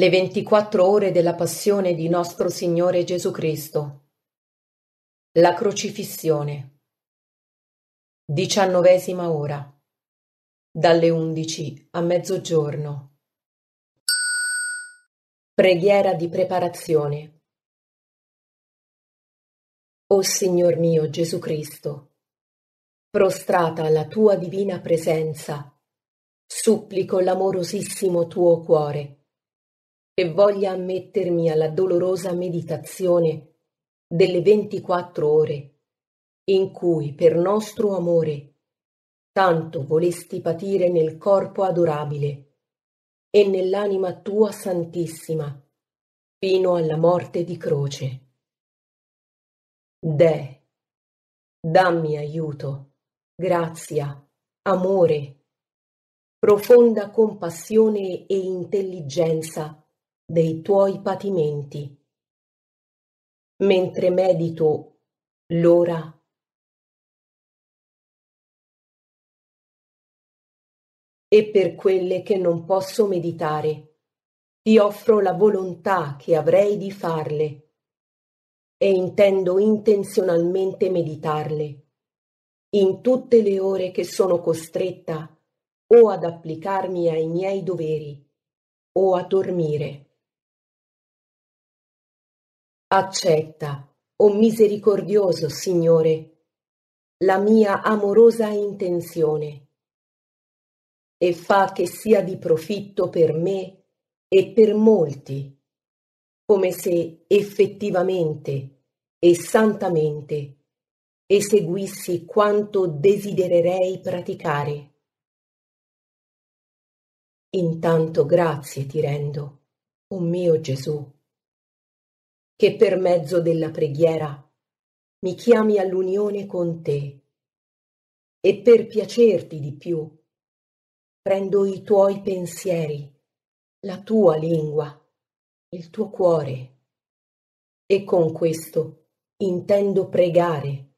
le 24 ore della passione di nostro Signore Gesù Cristo. La crocifissione. Diciannovesima ora. Dalle 11 a mezzogiorno. Preghiera di preparazione. O Signor mio Gesù Cristo, prostrata alla tua divina presenza, supplico l'amorosissimo tuo cuore e voglia ammettermi alla dolorosa meditazione delle 24 ore in cui per nostro amore tanto volesti patire nel corpo adorabile e nell'anima tua santissima fino alla morte di croce. De, dammi aiuto, grazia, amore, profonda compassione e intelligenza dei tuoi patimenti. Mentre medito l'ora e per quelle che non posso meditare. Ti offro la volontà che avrei di farle e intendo intenzionalmente meditarle in tutte le ore che sono costretta o ad applicarmi ai miei doveri o a dormire. Accetta, o misericordioso Signore, la mia amorosa intenzione e fa che sia di profitto per me e per molti, come se effettivamente e santamente eseguissi quanto desidererei praticare. Intanto grazie ti rendo, o oh mio Gesù che per mezzo della preghiera mi chiami all'unione con te. E per piacerti di più, prendo i tuoi pensieri, la tua lingua, il tuo cuore. E con questo intendo pregare,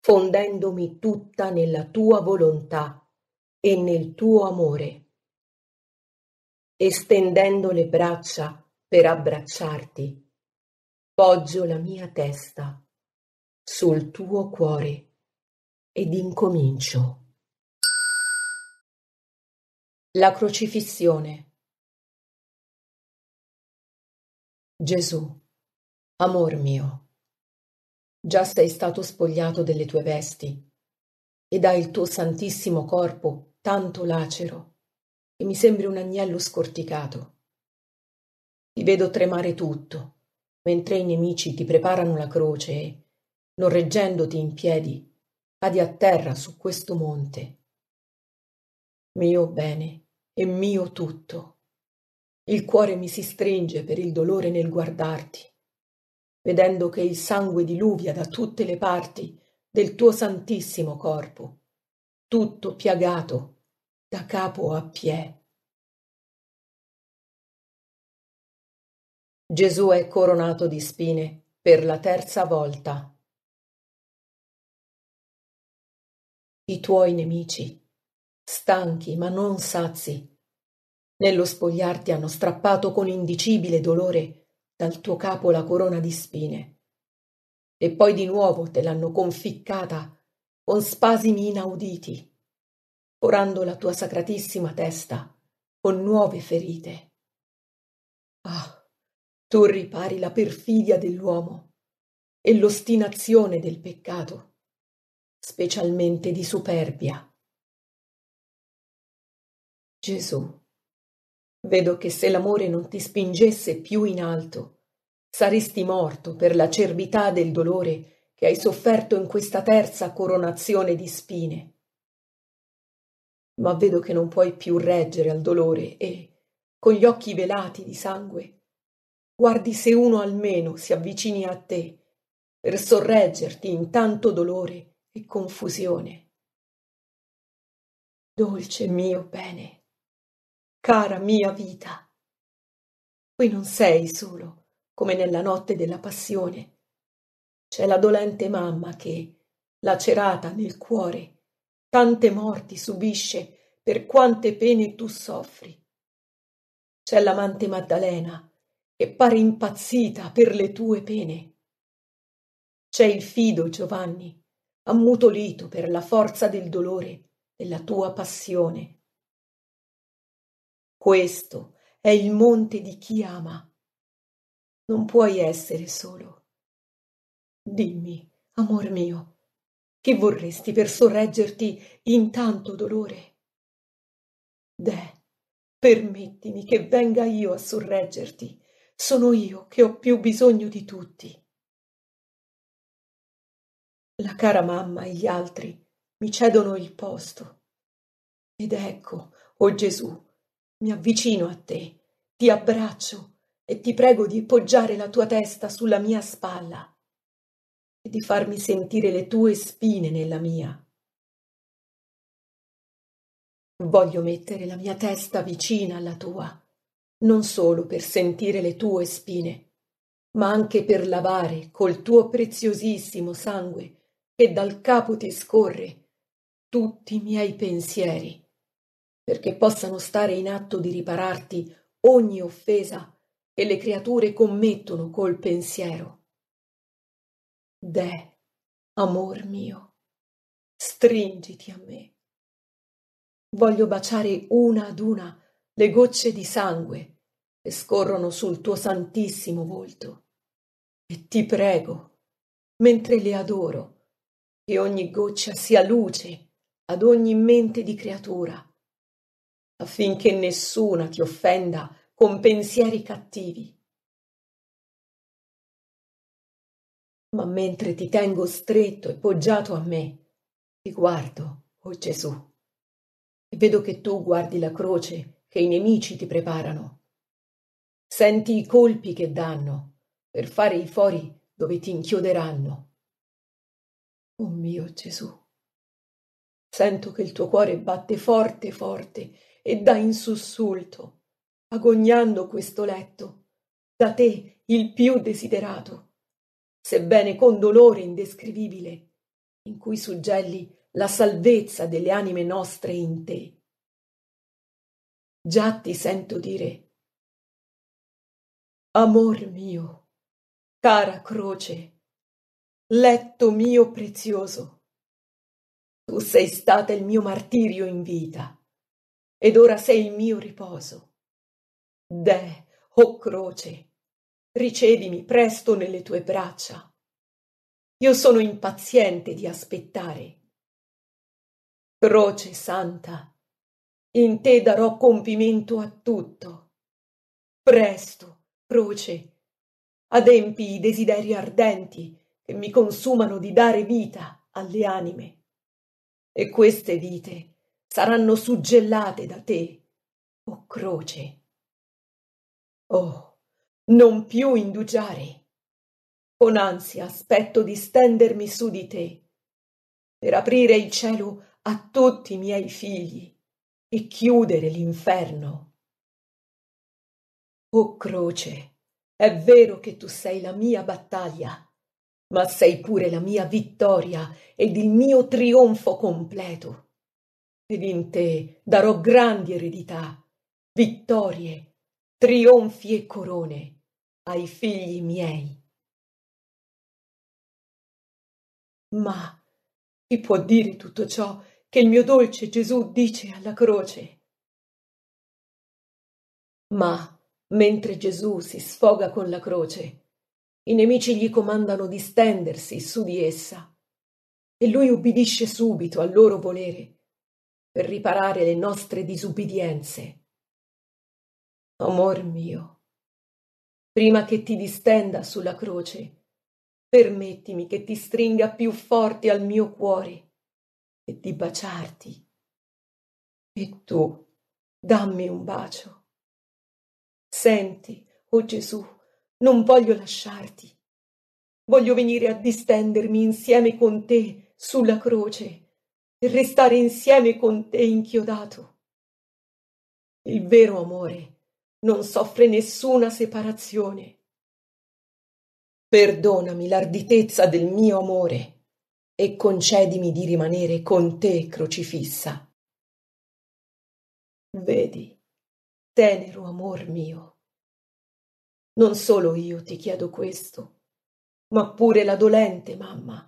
fondendomi tutta nella tua volontà e nel tuo amore. Estendendo le braccia per abbracciarti, Poggio la mia testa sul tuo cuore ed incomincio. La crocifissione. Gesù, amor mio, già sei stato spogliato delle tue vesti ed hai il tuo santissimo corpo tanto lacero che mi sembri un agnello scorticato. Ti vedo tremare tutto mentre i nemici ti preparano la croce e, non reggendoti in piedi, cadi a terra su questo monte. Mio bene e mio tutto. Il cuore mi si stringe per il dolore nel guardarti, vedendo che il sangue diluvia da tutte le parti del tuo santissimo corpo, tutto piagato da capo a piè. Gesù è coronato di spine per la terza volta. I tuoi nemici, stanchi ma non sazi, nello spogliarti hanno strappato con indicibile dolore dal tuo capo la corona di spine. E poi di nuovo te l'hanno conficcata con spasimi inauditi, forando la tua sacratissima testa con nuove ferite. Ah! tu ripari la perfidia dell'uomo e l'ostinazione del peccato, specialmente di superbia. Gesù, vedo che se l'amore non ti spingesse più in alto, saresti morto per l'acerbità del dolore che hai sofferto in questa terza coronazione di spine ma vedo che non puoi più reggere al dolore e, con gli occhi velati di sangue, guardi se uno almeno si avvicini a te per sorreggerti in tanto dolore e confusione. Dolce mio bene, cara mia vita, qui non sei solo, come nella notte della passione. C'è la dolente mamma che, lacerata nel cuore, tante morti subisce per quante pene tu soffri. C'è l'amante Maddalena che pare impazzita per le tue pene. C'è il fido, Giovanni, ammutolito per la forza del dolore della tua passione. Questo è il monte di chi ama. Non puoi essere solo. Dimmi, amor mio, che vorresti per sorreggerti in tanto dolore? Deh, permettimi che venga io a sorreggerti sono io che ho più bisogno di tutti. La cara mamma e gli altri mi cedono il posto. Ed ecco, o oh Gesù, mi avvicino a te, ti abbraccio e ti prego di poggiare la tua testa sulla mia spalla e di farmi sentire le tue spine nella mia. Voglio mettere la mia testa vicina alla tua non solo per sentire le tue spine, ma anche per lavare col tuo preziosissimo sangue che dal capo ti scorre tutti i miei pensieri, perché possano stare in atto di ripararti ogni offesa che le creature commettono col pensiero. De, amor mio, stringiti a me. Voglio baciare una ad una le gocce di sangue che scorrono sul tuo santissimo volto. E ti prego, mentre le adoro, che ogni goccia sia luce ad ogni mente di creatura, affinché nessuna ti offenda con pensieri cattivi. Ma mentre ti tengo stretto e poggiato a me, ti guardo, o oh Gesù, e vedo che tu guardi la croce che i nemici ti preparano. Senti i colpi che danno per fare i fori dove ti inchioderanno. Oh mio Gesù, sento che il tuo cuore batte forte forte e dà in sussulto, agognando questo letto, da te il più desiderato, sebbene con dolore indescrivibile, in cui suggelli la salvezza delle anime nostre in te già ti sento dire. Amor mio, cara croce, letto mio prezioso, tu sei stata il mio martirio in vita, ed ora sei il mio riposo. Deh, o oh croce, ricevimi presto nelle tue braccia. Io sono impaziente di aspettare. Croce santa, in te darò compimento a tutto. Presto, croce, adempi i desideri ardenti che mi consumano di dare vita alle anime. E queste vite saranno suggellate da te, o oh croce. Oh, non più indugiare. Con ansia aspetto di stendermi su di te, per aprire il cielo a tutti i miei figli e chiudere l'inferno. O croce, è vero che tu sei la mia battaglia, ma sei pure la mia vittoria ed il mio trionfo completo. Ed in te darò grandi eredità, vittorie, trionfi e corone ai figli miei. Ma chi può dire tutto ciò che il mio dolce Gesù dice alla croce. Ma mentre Gesù si sfoga con la croce, i nemici gli comandano di stendersi su di essa e lui ubbidisce subito al loro volere per riparare le nostre disubbidienze. Amor mio, prima che ti distenda sulla croce, permettimi che ti stringa più forte al mio cuore di baciarti. E tu dammi un bacio. Senti, oh Gesù, non voglio lasciarti. Voglio venire a distendermi insieme con te sulla croce e restare insieme con te inchiodato. Il vero amore non soffre nessuna separazione. Perdonami l'arditezza del mio amore e concedimi di rimanere con te crocifissa. Vedi, tenero amor mio, non solo io ti chiedo questo, ma pure la dolente mamma,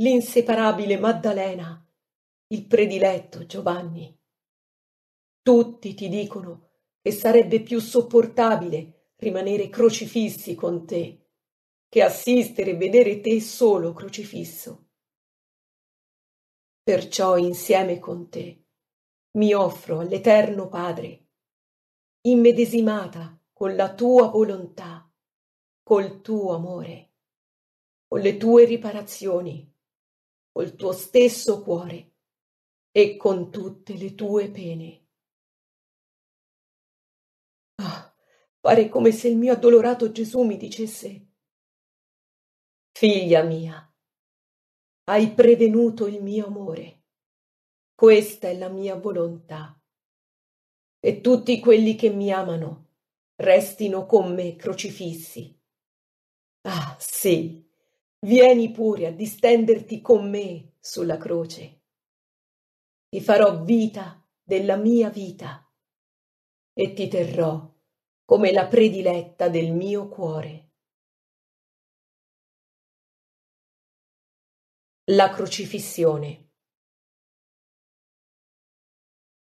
l'inseparabile Maddalena, il prediletto Giovanni. Tutti ti dicono che sarebbe più sopportabile rimanere crocifissi con te che assistere e vedere te solo crocifisso. Perciò insieme con te mi offro all'Eterno Padre, immedesimata con la tua volontà, col tuo amore, con le tue riparazioni, col tuo stesso cuore e con tutte le tue pene. Ah, pare come se il mio addolorato Gesù mi dicesse, Figlia mia, hai prevenuto il mio amore. Questa è la mia volontà. E tutti quelli che mi amano restino con me crocifissi. Ah, sì, vieni pure a distenderti con me sulla croce. Ti farò vita della mia vita e ti terrò come la prediletta del mio cuore. La crocifissione.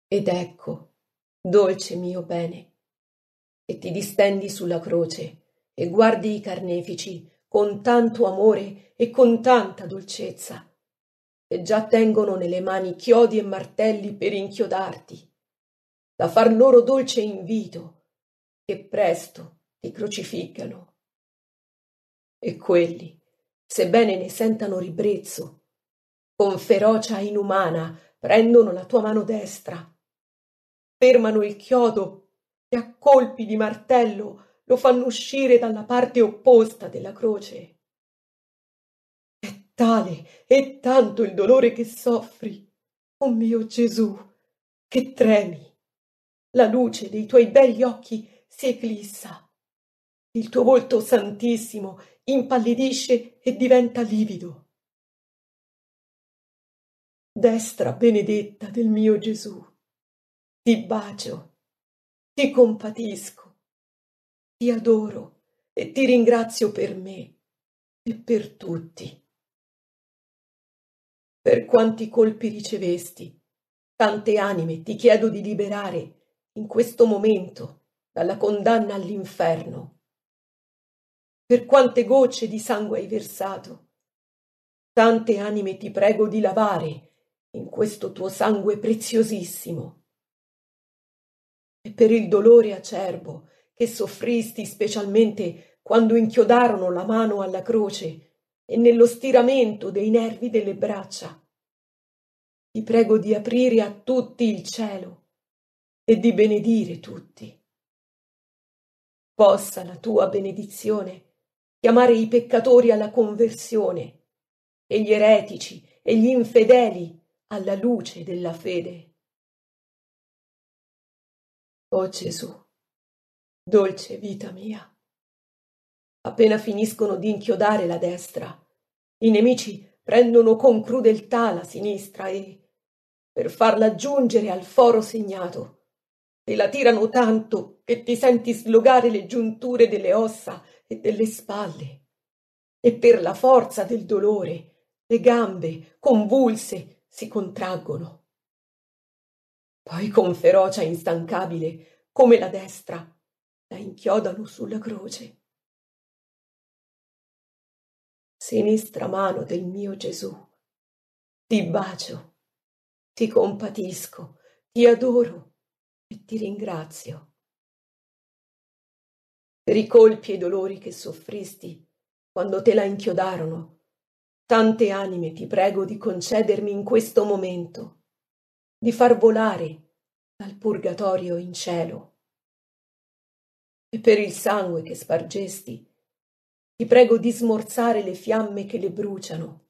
Ed ecco, dolce mio bene, che ti distendi sulla croce e guardi i carnefici con tanto amore e con tanta dolcezza, che già tengono nelle mani chiodi e martelli per inchiodarti, da far loro dolce invito, che presto ti crocifiggano. E quelli sebbene ne sentano ribrezzo. Con ferocia inumana prendono la tua mano destra, fermano il chiodo e a colpi di martello lo fanno uscire dalla parte opposta della croce. È tale e tanto il dolore che soffri, oh mio Gesù, che tremi. La luce dei tuoi begli occhi si eclissa il tuo volto santissimo impallidisce e diventa livido. Destra benedetta del mio Gesù, ti bacio, ti compatisco, ti adoro e ti ringrazio per me e per tutti. Per quanti colpi ricevesti, tante anime ti chiedo di liberare in questo momento dalla condanna all'inferno per quante gocce di sangue hai versato. Tante anime ti prego di lavare in questo tuo sangue preziosissimo. E per il dolore acerbo che soffristi specialmente quando inchiodarono la mano alla croce e nello stiramento dei nervi delle braccia. Ti prego di aprire a tutti il cielo e di benedire tutti. Possa la tua benedizione chiamare i peccatori alla conversione e gli eretici e gli infedeli alla luce della fede. oh Gesù, dolce vita mia, appena finiscono di inchiodare la destra, i nemici prendono con crudeltà la sinistra e, per farla giungere al foro segnato, te la tirano tanto che ti senti slogare le giunture delle ossa e delle spalle, e per la forza del dolore le gambe convulse si contraggono. Poi con ferocia instancabile, come la destra, la inchiodano sulla croce. Sinistra mano del mio Gesù, ti bacio, ti compatisco, ti adoro e ti ringrazio per i colpi e i dolori che soffristi quando te la inchiodarono. Tante anime ti prego di concedermi in questo momento, di far volare dal purgatorio in cielo. E per il sangue che spargesti, ti prego di smorzare le fiamme che le bruciano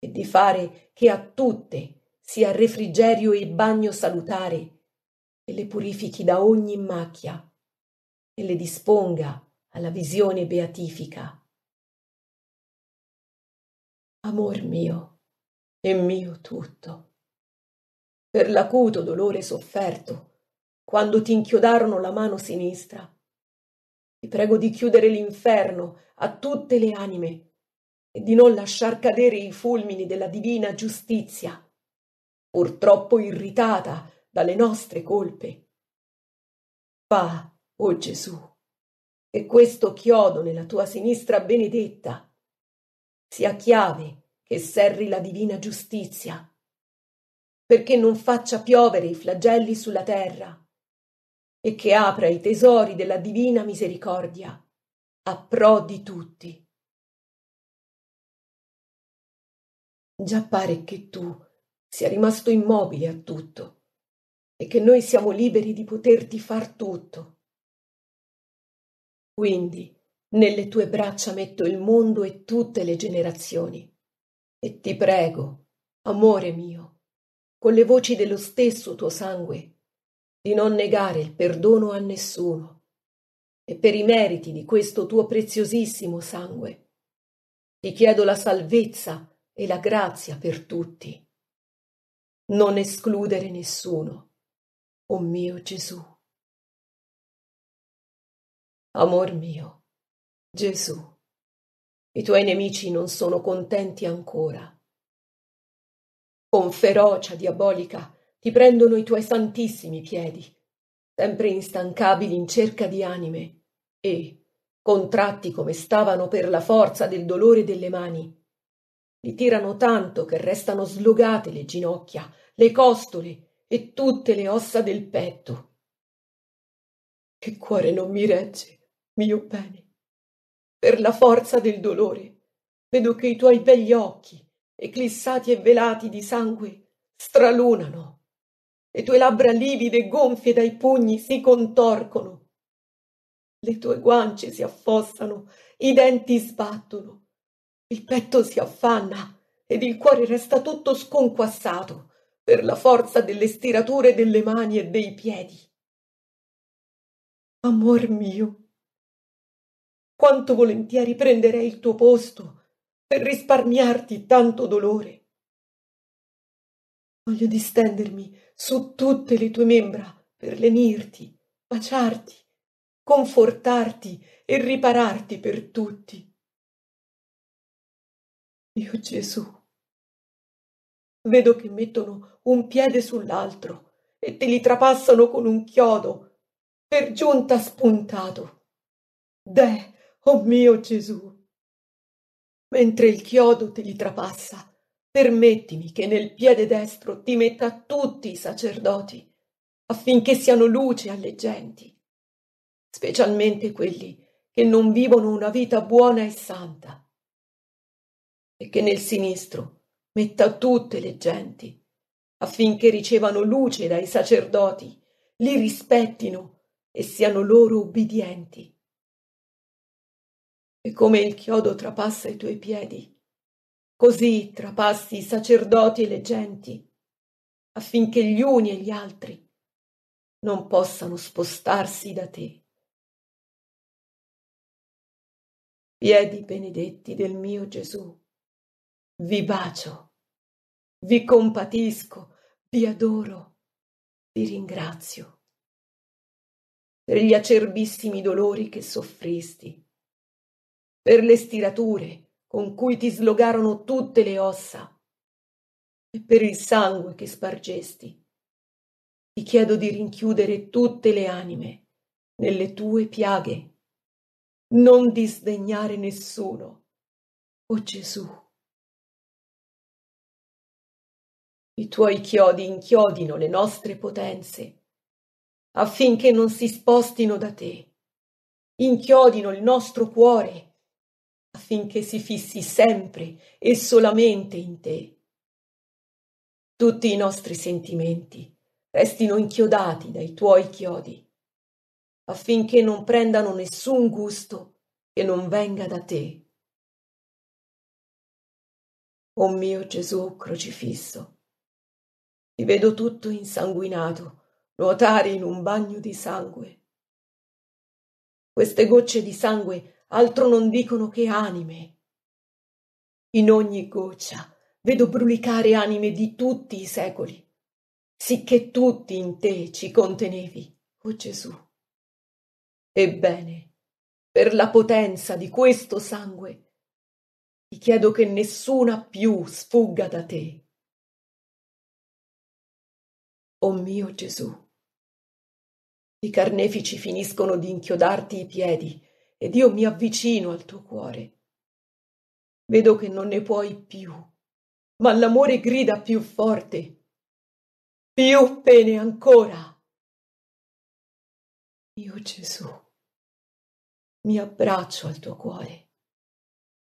e di fare che a tutte sia refrigerio e bagno salutare e le purifichi da ogni macchia e le disponga alla visione beatifica. Amor mio e mio tutto, per l'acuto dolore sofferto quando ti inchiodarono la mano sinistra, ti prego di chiudere l'inferno a tutte le anime e di non lasciar cadere i fulmini della divina giustizia, purtroppo irritata dalle nostre colpe. Fa o oh Gesù, e questo chiodo nella tua sinistra benedetta sia chiave che serri la divina giustizia, perché non faccia piovere i flagelli sulla terra e che apra i tesori della divina misericordia a pro di tutti. Già pare che tu sia rimasto immobile a tutto e che noi siamo liberi di poterti far tutto quindi, nelle tue braccia metto il mondo e tutte le generazioni. E ti prego, amore mio, con le voci dello stesso tuo sangue, di non negare il perdono a nessuno. E per i meriti di questo tuo preziosissimo sangue, ti chiedo la salvezza e la grazia per tutti. Non escludere nessuno, o oh mio Gesù. Amor mio, Gesù, i tuoi nemici non sono contenti ancora. Con ferocia diabolica ti prendono i tuoi santissimi piedi, sempre instancabili in cerca di anime, e, contratti come stavano per la forza del dolore delle mani, li tirano tanto che restano slogate le ginocchia, le costole e tutte le ossa del petto. Che cuore non mi regge mio bene. Per la forza del dolore vedo che i tuoi begli occhi, eclissati e velati di sangue, stralunano. Le tue labbra livide e gonfie dai pugni si contorcono. Le tue guance si affossano, i denti sbattono, il petto si affanna ed il cuore resta tutto sconquassato per la forza delle stirature delle mani e dei piedi. Amor mio, quanto volentieri prenderei il tuo posto per risparmiarti tanto dolore. Voglio distendermi su tutte le tue membra per lenirti, baciarti, confortarti e ripararti per tutti. Mio Gesù, vedo che mettono un piede sull'altro e te li trapassano con un chiodo, per giunta spuntato. Deh, Oh mio Gesù! Mentre il chiodo te li trapassa, permettimi che nel piede destro ti metta tutti i sacerdoti, affinché siano luce alle genti, specialmente quelli che non vivono una vita buona e santa, e che nel sinistro metta tutte le genti, affinché ricevano luce dai sacerdoti, li rispettino e siano loro obbedienti e come il chiodo trapassa i tuoi piedi, così trapassi i sacerdoti e le genti, affinché gli uni e gli altri non possano spostarsi da te. Piedi benedetti del mio Gesù, vi bacio, vi compatisco, vi adoro, vi ringrazio per gli acerbissimi dolori che soffristi per le stirature con cui ti slogarono tutte le ossa e per il sangue che spargesti. Ti chiedo di rinchiudere tutte le anime nelle tue piaghe, non disdegnare nessuno, o oh Gesù. I tuoi chiodi inchiodino le nostre potenze affinché non si spostino da te, inchiodino il nostro cuore affinché si fissi sempre e solamente in te. Tutti i nostri sentimenti restino inchiodati dai tuoi chiodi, affinché non prendano nessun gusto che non venga da te. O oh mio Gesù crocifisso, ti vedo tutto insanguinato, nuotare in un bagno di sangue. Queste gocce di sangue altro non dicono che anime. In ogni goccia vedo brulicare anime di tutti i secoli, sicché tutti in te ci contenevi, o oh Gesù. Ebbene, per la potenza di questo sangue, ti chiedo che nessuna più sfugga da te. O oh mio Gesù, i carnefici finiscono di inchiodarti i piedi ed io mi avvicino al tuo cuore. Vedo che non ne puoi più, ma l'amore grida più forte. Più pene ancora. Io Gesù, mi abbraccio al tuo cuore,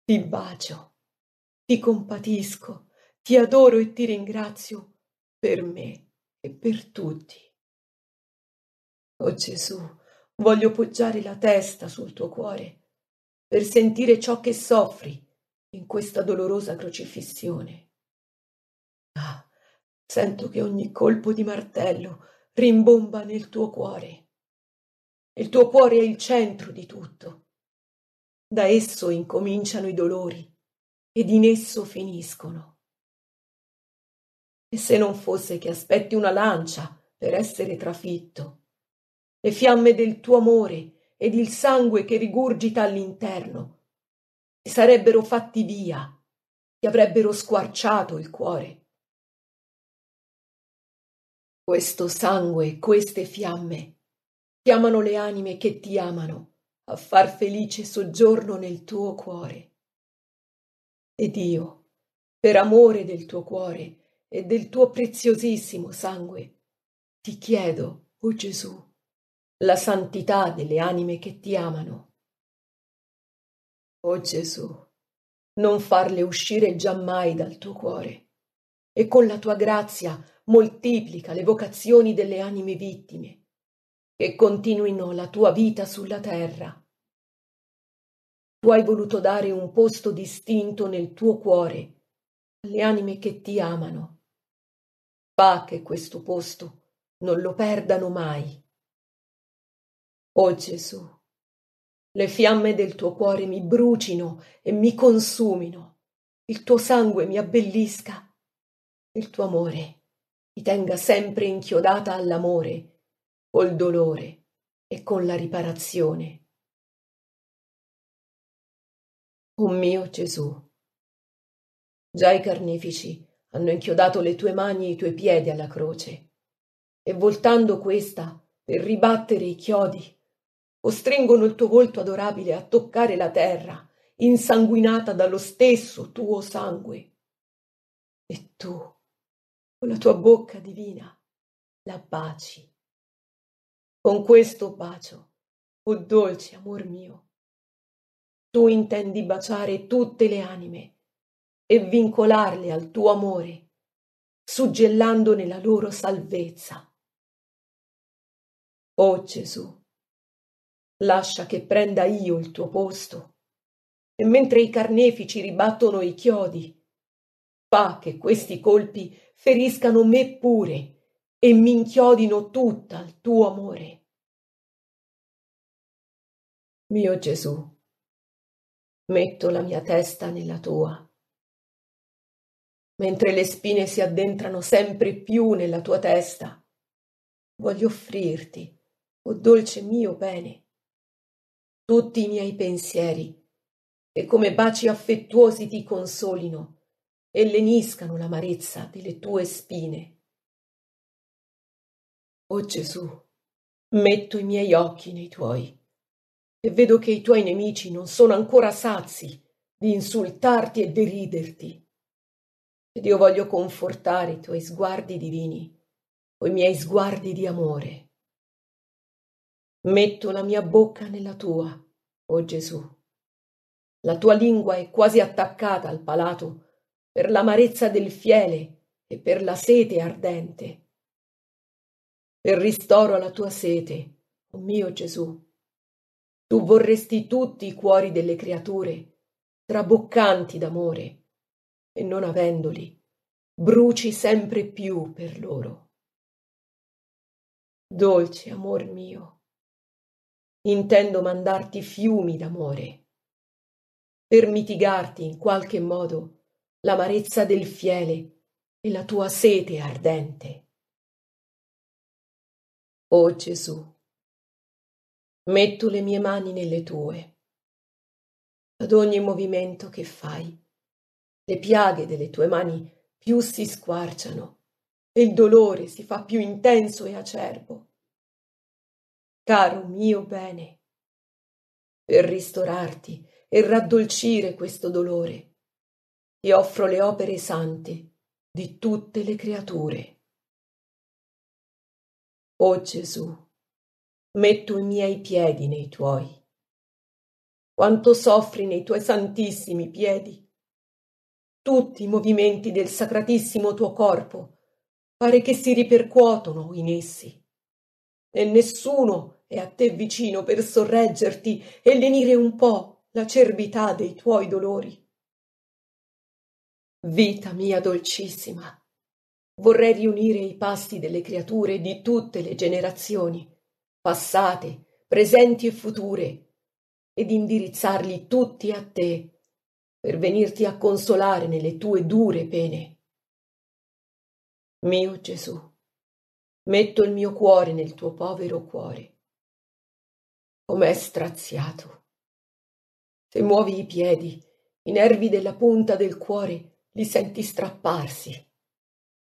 ti bacio, ti compatisco, ti adoro e ti ringrazio per me e per tutti. oh Gesù, Voglio poggiare la testa sul tuo cuore per sentire ciò che soffri in questa dolorosa crocifissione. Ah, sento che ogni colpo di martello rimbomba nel tuo cuore. Il tuo cuore è il centro di tutto. Da esso incominciano i dolori ed in esso finiscono. E se non fosse che aspetti una lancia per essere trafitto, le fiamme del tuo amore ed il sangue che rigurgita all'interno. Ti sarebbero fatti via, ti avrebbero squarciato il cuore. Questo sangue, queste fiamme, chiamano le anime che ti amano a far felice soggiorno nel tuo cuore. Ed io, per amore del tuo cuore e del tuo preziosissimo sangue, ti chiedo, o oh Gesù, la santità delle anime che ti amano. O oh Gesù, non farle uscire giammai dal tuo cuore e con la tua grazia moltiplica le vocazioni delle anime vittime, che continuino la tua vita sulla terra. Tu hai voluto dare un posto distinto nel tuo cuore alle anime che ti amano. Fa che questo posto non lo perdano mai. O oh Gesù, le fiamme del tuo cuore mi brucino e mi consumino, il tuo sangue mi abbellisca, il tuo amore mi tenga sempre inchiodata all'amore, col dolore e con la riparazione. O oh mio Gesù, già i carnefici hanno inchiodato le tue mani e i tuoi piedi alla croce, e voltando questa per ribattere i chiodi, costringono il tuo volto adorabile a toccare la terra, insanguinata dallo stesso tuo sangue. E tu, con la tua bocca divina, la baci. Con questo bacio, o oh dolce amor mio, tu intendi baciare tutte le anime e vincolarle al tuo amore, suggellandone la loro salvezza. O oh Gesù, lascia che prenda io il tuo posto. E mentre i carnefici ribattono i chiodi, fa che questi colpi feriscano me pure e m'inchiodino tutta al tuo amore. Mio Gesù, metto la mia testa nella tua. Mentre le spine si addentrano sempre più nella tua testa, voglio offrirti, o oh dolce mio bene, tutti i miei pensieri, e come baci affettuosi ti consolino e leniscano l'amarezza delle tue spine. O oh Gesù, metto i miei occhi nei tuoi e vedo che i tuoi nemici non sono ancora sazi di insultarti e deriderti. Ed io voglio confortare i tuoi sguardi divini, o i miei sguardi di amore. Metto la mia bocca nella tua, o oh Gesù. La tua lingua è quasi attaccata al palato per l'amarezza del fiele e per la sete ardente. Per ristoro alla tua sete, o oh mio Gesù, tu vorresti tutti i cuori delle creature, traboccanti d'amore, e non avendoli, bruci sempre più per loro. Dolce amor mio, intendo mandarti fiumi d'amore, per mitigarti in qualche modo l'amarezza del fiele e la tua sete ardente. O Gesù, metto le mie mani nelle tue. Ad ogni movimento che fai, le piaghe delle tue mani più si squarciano e il dolore si fa più intenso e acerbo caro mio bene, per ristorarti e raddolcire questo dolore. Ti offro le opere sante di tutte le creature. O oh Gesù, metto i miei piedi nei tuoi. Quanto soffri nei tuoi santissimi piedi. Tutti i movimenti del sacratissimo tuo corpo pare che si ripercuotono in essi e nessuno e a te vicino per sorreggerti e lenire un po la cervità dei tuoi dolori. Vita mia dolcissima, vorrei riunire i pasti delle creature di tutte le generazioni, passate, presenti e future, ed indirizzarli tutti a te, per venirti a consolare nelle tue dure pene. Mio Gesù, metto il mio cuore nel tuo povero cuore com'è straziato. Se muovi i piedi, i nervi della punta del cuore li senti strapparsi.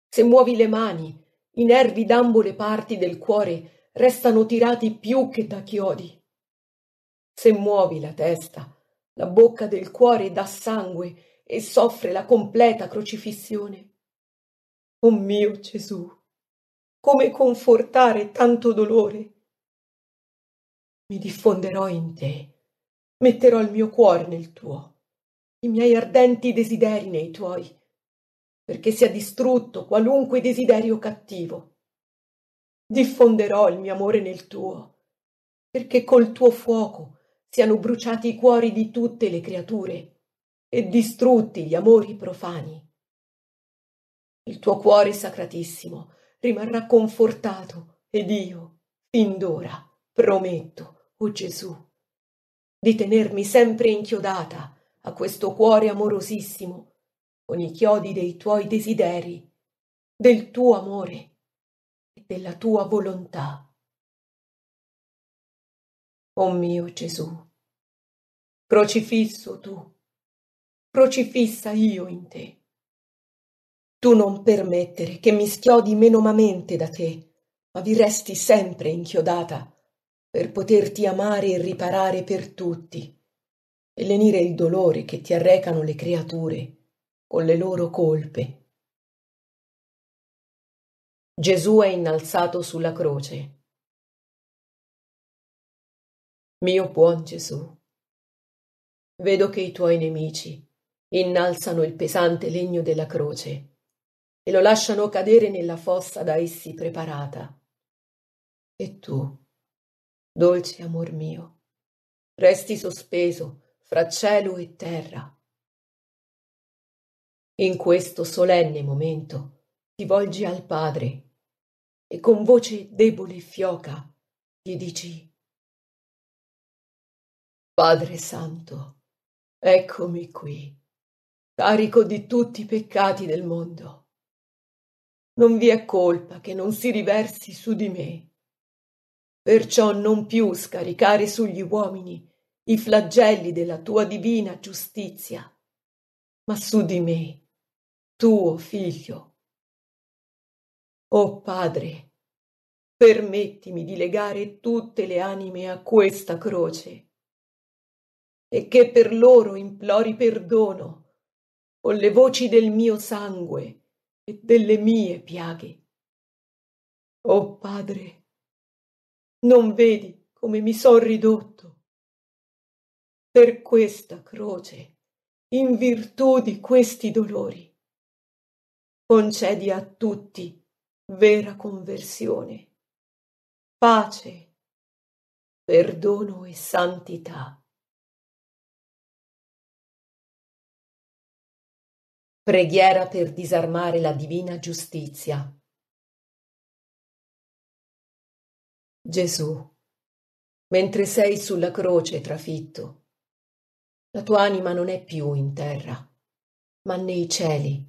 Se muovi le mani, i nervi d'ambo le parti del cuore restano tirati più che da chiodi. Se muovi la testa, la bocca del cuore dà sangue e soffre la completa crocifissione. Oh mio Gesù, come confortare tanto dolore? Mi diffonderò in te, metterò il mio cuore nel tuo, i miei ardenti desideri nei tuoi, perché sia distrutto qualunque desiderio cattivo. Diffonderò il mio amore nel tuo, perché col tuo fuoco siano bruciati i cuori di tutte le creature e distrutti gli amori profani. Il tuo cuore sacratissimo rimarrà confortato ed io, fin d'ora, prometto, o Gesù, di tenermi sempre inchiodata a questo cuore amorosissimo, con i chiodi dei tuoi desideri, del tuo amore e della tua volontà. O mio Gesù, crocifisso tu, crocifissa io in te. Tu non permettere che mi schiodi menomamente da te, ma vi resti sempre inchiodata per poterti amare e riparare per tutti, e lenire il dolore che ti arrecano le creature con le loro colpe. Gesù è innalzato sulla croce. Mio buon Gesù, vedo che i tuoi nemici innalzano il pesante legno della croce e lo lasciano cadere nella fossa da essi preparata. E tu, dolce amor mio, resti sospeso fra cielo e terra. In questo solenne momento ti volgi al padre e con voce debole e fioca gli dici Padre Santo, eccomi qui, carico di tutti i peccati del mondo. Non vi è colpa che non si riversi su di me Perciò non più scaricare sugli uomini i flagelli della tua divina giustizia, ma su di me, tuo figlio. O oh Padre, permettimi di legare tutte le anime a questa croce e che per loro implori perdono con le voci del mio sangue e delle mie piaghe. O oh Padre, non vedi come mi son ridotto. Per questa croce, in virtù di questi dolori, concedi a tutti vera conversione, pace, perdono e santità. Preghiera per disarmare la divina giustizia. Gesù, mentre sei sulla croce trafitto, la tua anima non è più in terra, ma nei cieli,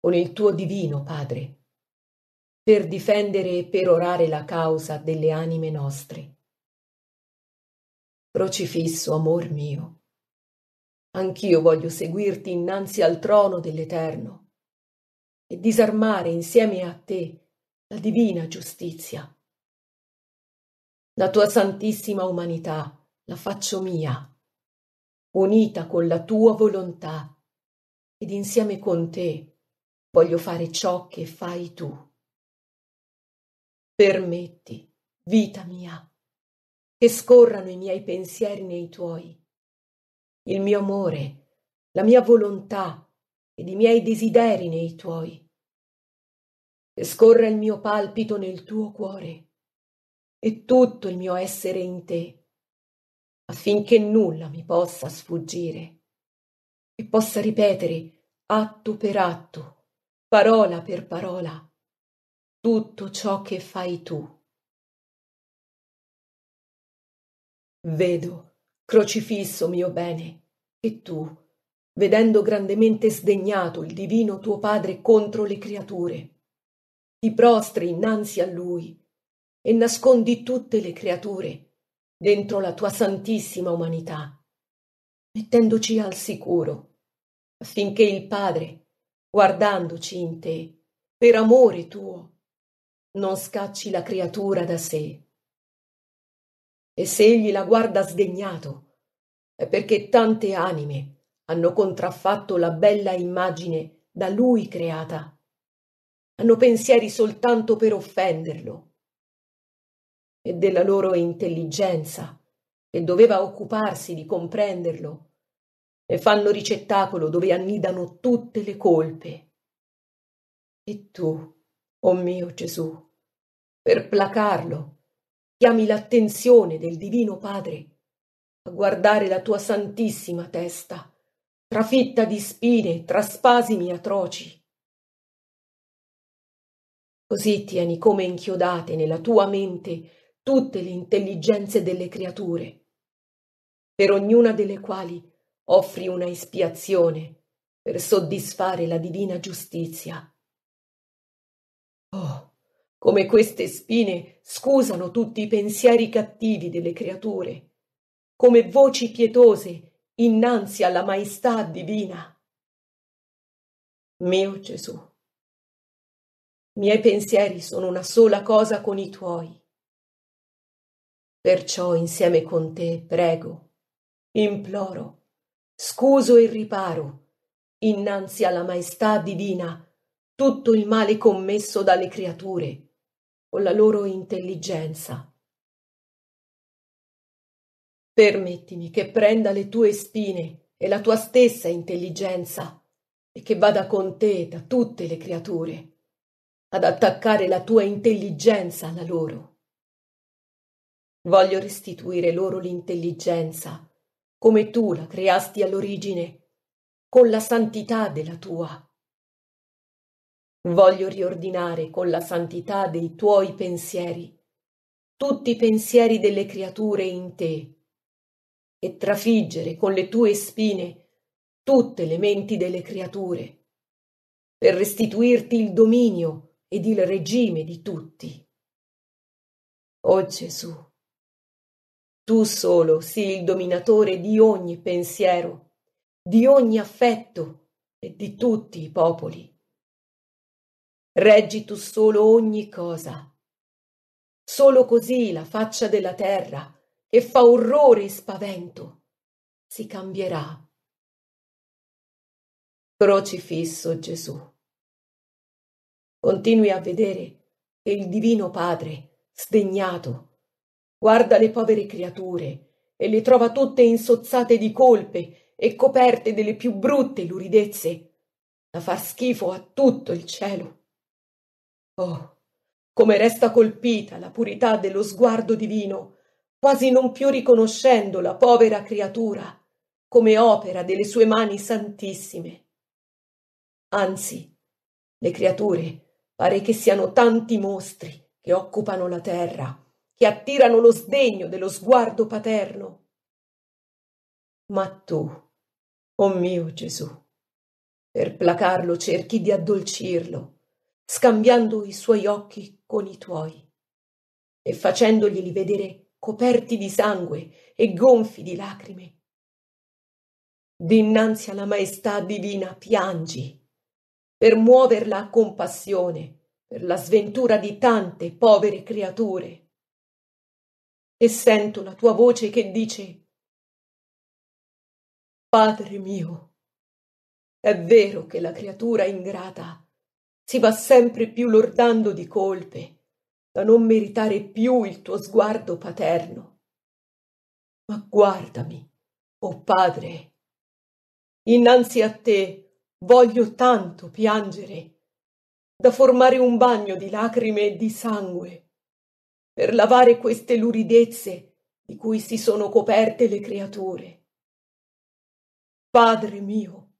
con il tuo divino Padre, per difendere e per orare la causa delle anime nostre. Crocifisso, amor mio, anch'io voglio seguirti innanzi al trono dell'Eterno e disarmare insieme a te la divina giustizia la tua santissima umanità la faccio mia, unita con la tua volontà, ed insieme con te voglio fare ciò che fai tu. Permetti, vita mia, che scorrano i miei pensieri nei tuoi, il mio amore, la mia volontà ed i miei desideri nei tuoi, che scorra il mio palpito nel tuo cuore e tutto il mio essere in te, affinché nulla mi possa sfuggire e possa ripetere atto per atto, parola per parola, tutto ciò che fai tu. Vedo, crocifisso mio bene, che tu, vedendo grandemente sdegnato il divino tuo Padre contro le creature, ti prostri innanzi a Lui e nascondi tutte le creature dentro la tua santissima umanità, mettendoci al sicuro, affinché il Padre, guardandoci in te, per amore tuo, non scacci la creatura da sé. E se egli la guarda sdegnato, è perché tante anime hanno contraffatto la bella immagine da lui creata, hanno pensieri soltanto per offenderlo e della loro intelligenza, e doveva occuparsi di comprenderlo, e fanno ricettacolo dove annidano tutte le colpe. E tu, o oh mio Gesù, per placarlo, chiami l'attenzione del Divino Padre a guardare la tua santissima testa, trafitta di spine, tra spasimi atroci. Così tieni come inchiodate nella tua mente tutte le intelligenze delle creature, per ognuna delle quali offri una espiazione per soddisfare la divina giustizia. Oh, come queste spine scusano tutti i pensieri cattivi delle creature, come voci pietose innanzi alla maestà divina. Mio Gesù, miei pensieri sono una sola cosa con i tuoi. Perciò insieme con te prego, imploro, scuso e riparo, innanzi alla maestà divina, tutto il male commesso dalle creature, con la loro intelligenza. Permettimi che prenda le tue spine e la tua stessa intelligenza e che vada con te da tutte le creature ad attaccare la tua intelligenza alla loro. Voglio restituire loro l'intelligenza, come tu la creasti all'origine, con la santità della tua. Voglio riordinare con la santità dei tuoi pensieri, tutti i pensieri delle creature in te, e trafiggere con le tue spine tutte le menti delle creature, per restituirti il dominio ed il regime di tutti. O oh Gesù, tu solo sii il dominatore di ogni pensiero, di ogni affetto e di tutti i popoli. Reggi tu solo ogni cosa. Solo così la faccia della terra, che fa orrore e spavento, si cambierà. Crocifisso Gesù. Continui a vedere che il Divino Padre, sdegnato, Guarda le povere creature e le trova tutte insozzate di colpe e coperte delle più brutte luridezze, da far schifo a tutto il cielo. Oh, come resta colpita la purità dello sguardo divino, quasi non più riconoscendo la povera creatura come opera delle sue mani santissime. Anzi, le creature pare che siano tanti mostri che occupano la terra che attirano lo sdegno dello sguardo paterno. Ma tu, oh mio Gesù, per placarlo cerchi di addolcirlo, scambiando i suoi occhi con i tuoi e facendoglieli vedere coperti di sangue e gonfi di lacrime. Dinanzi alla maestà divina piangi, per muoverla a compassione per la sventura di tante povere creature e sento la tua voce che dice Padre mio, è vero che la creatura ingrata si va sempre più lordando di colpe da non meritare più il tuo sguardo paterno. Ma guardami, o oh Padre, innanzi a te voglio tanto piangere da formare un bagno di lacrime e di sangue per lavare queste luridezze di cui si sono coperte le creature. Padre mio,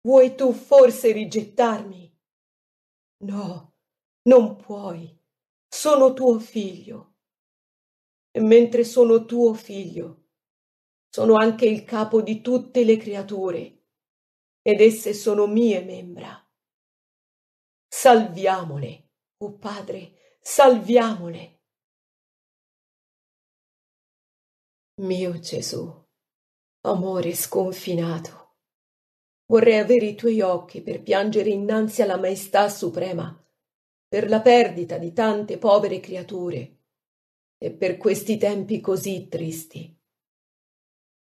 vuoi tu forse rigettarmi? No, non puoi. Sono tuo figlio. E mentre sono tuo figlio, sono anche il capo di tutte le creature, ed esse sono mie membra. Salviamole, o oh Padre, salviamole. Mio Gesù, amore sconfinato, vorrei avere i tuoi occhi per piangere innanzi alla Maestà Suprema, per la perdita di tante povere creature e per questi tempi così tristi.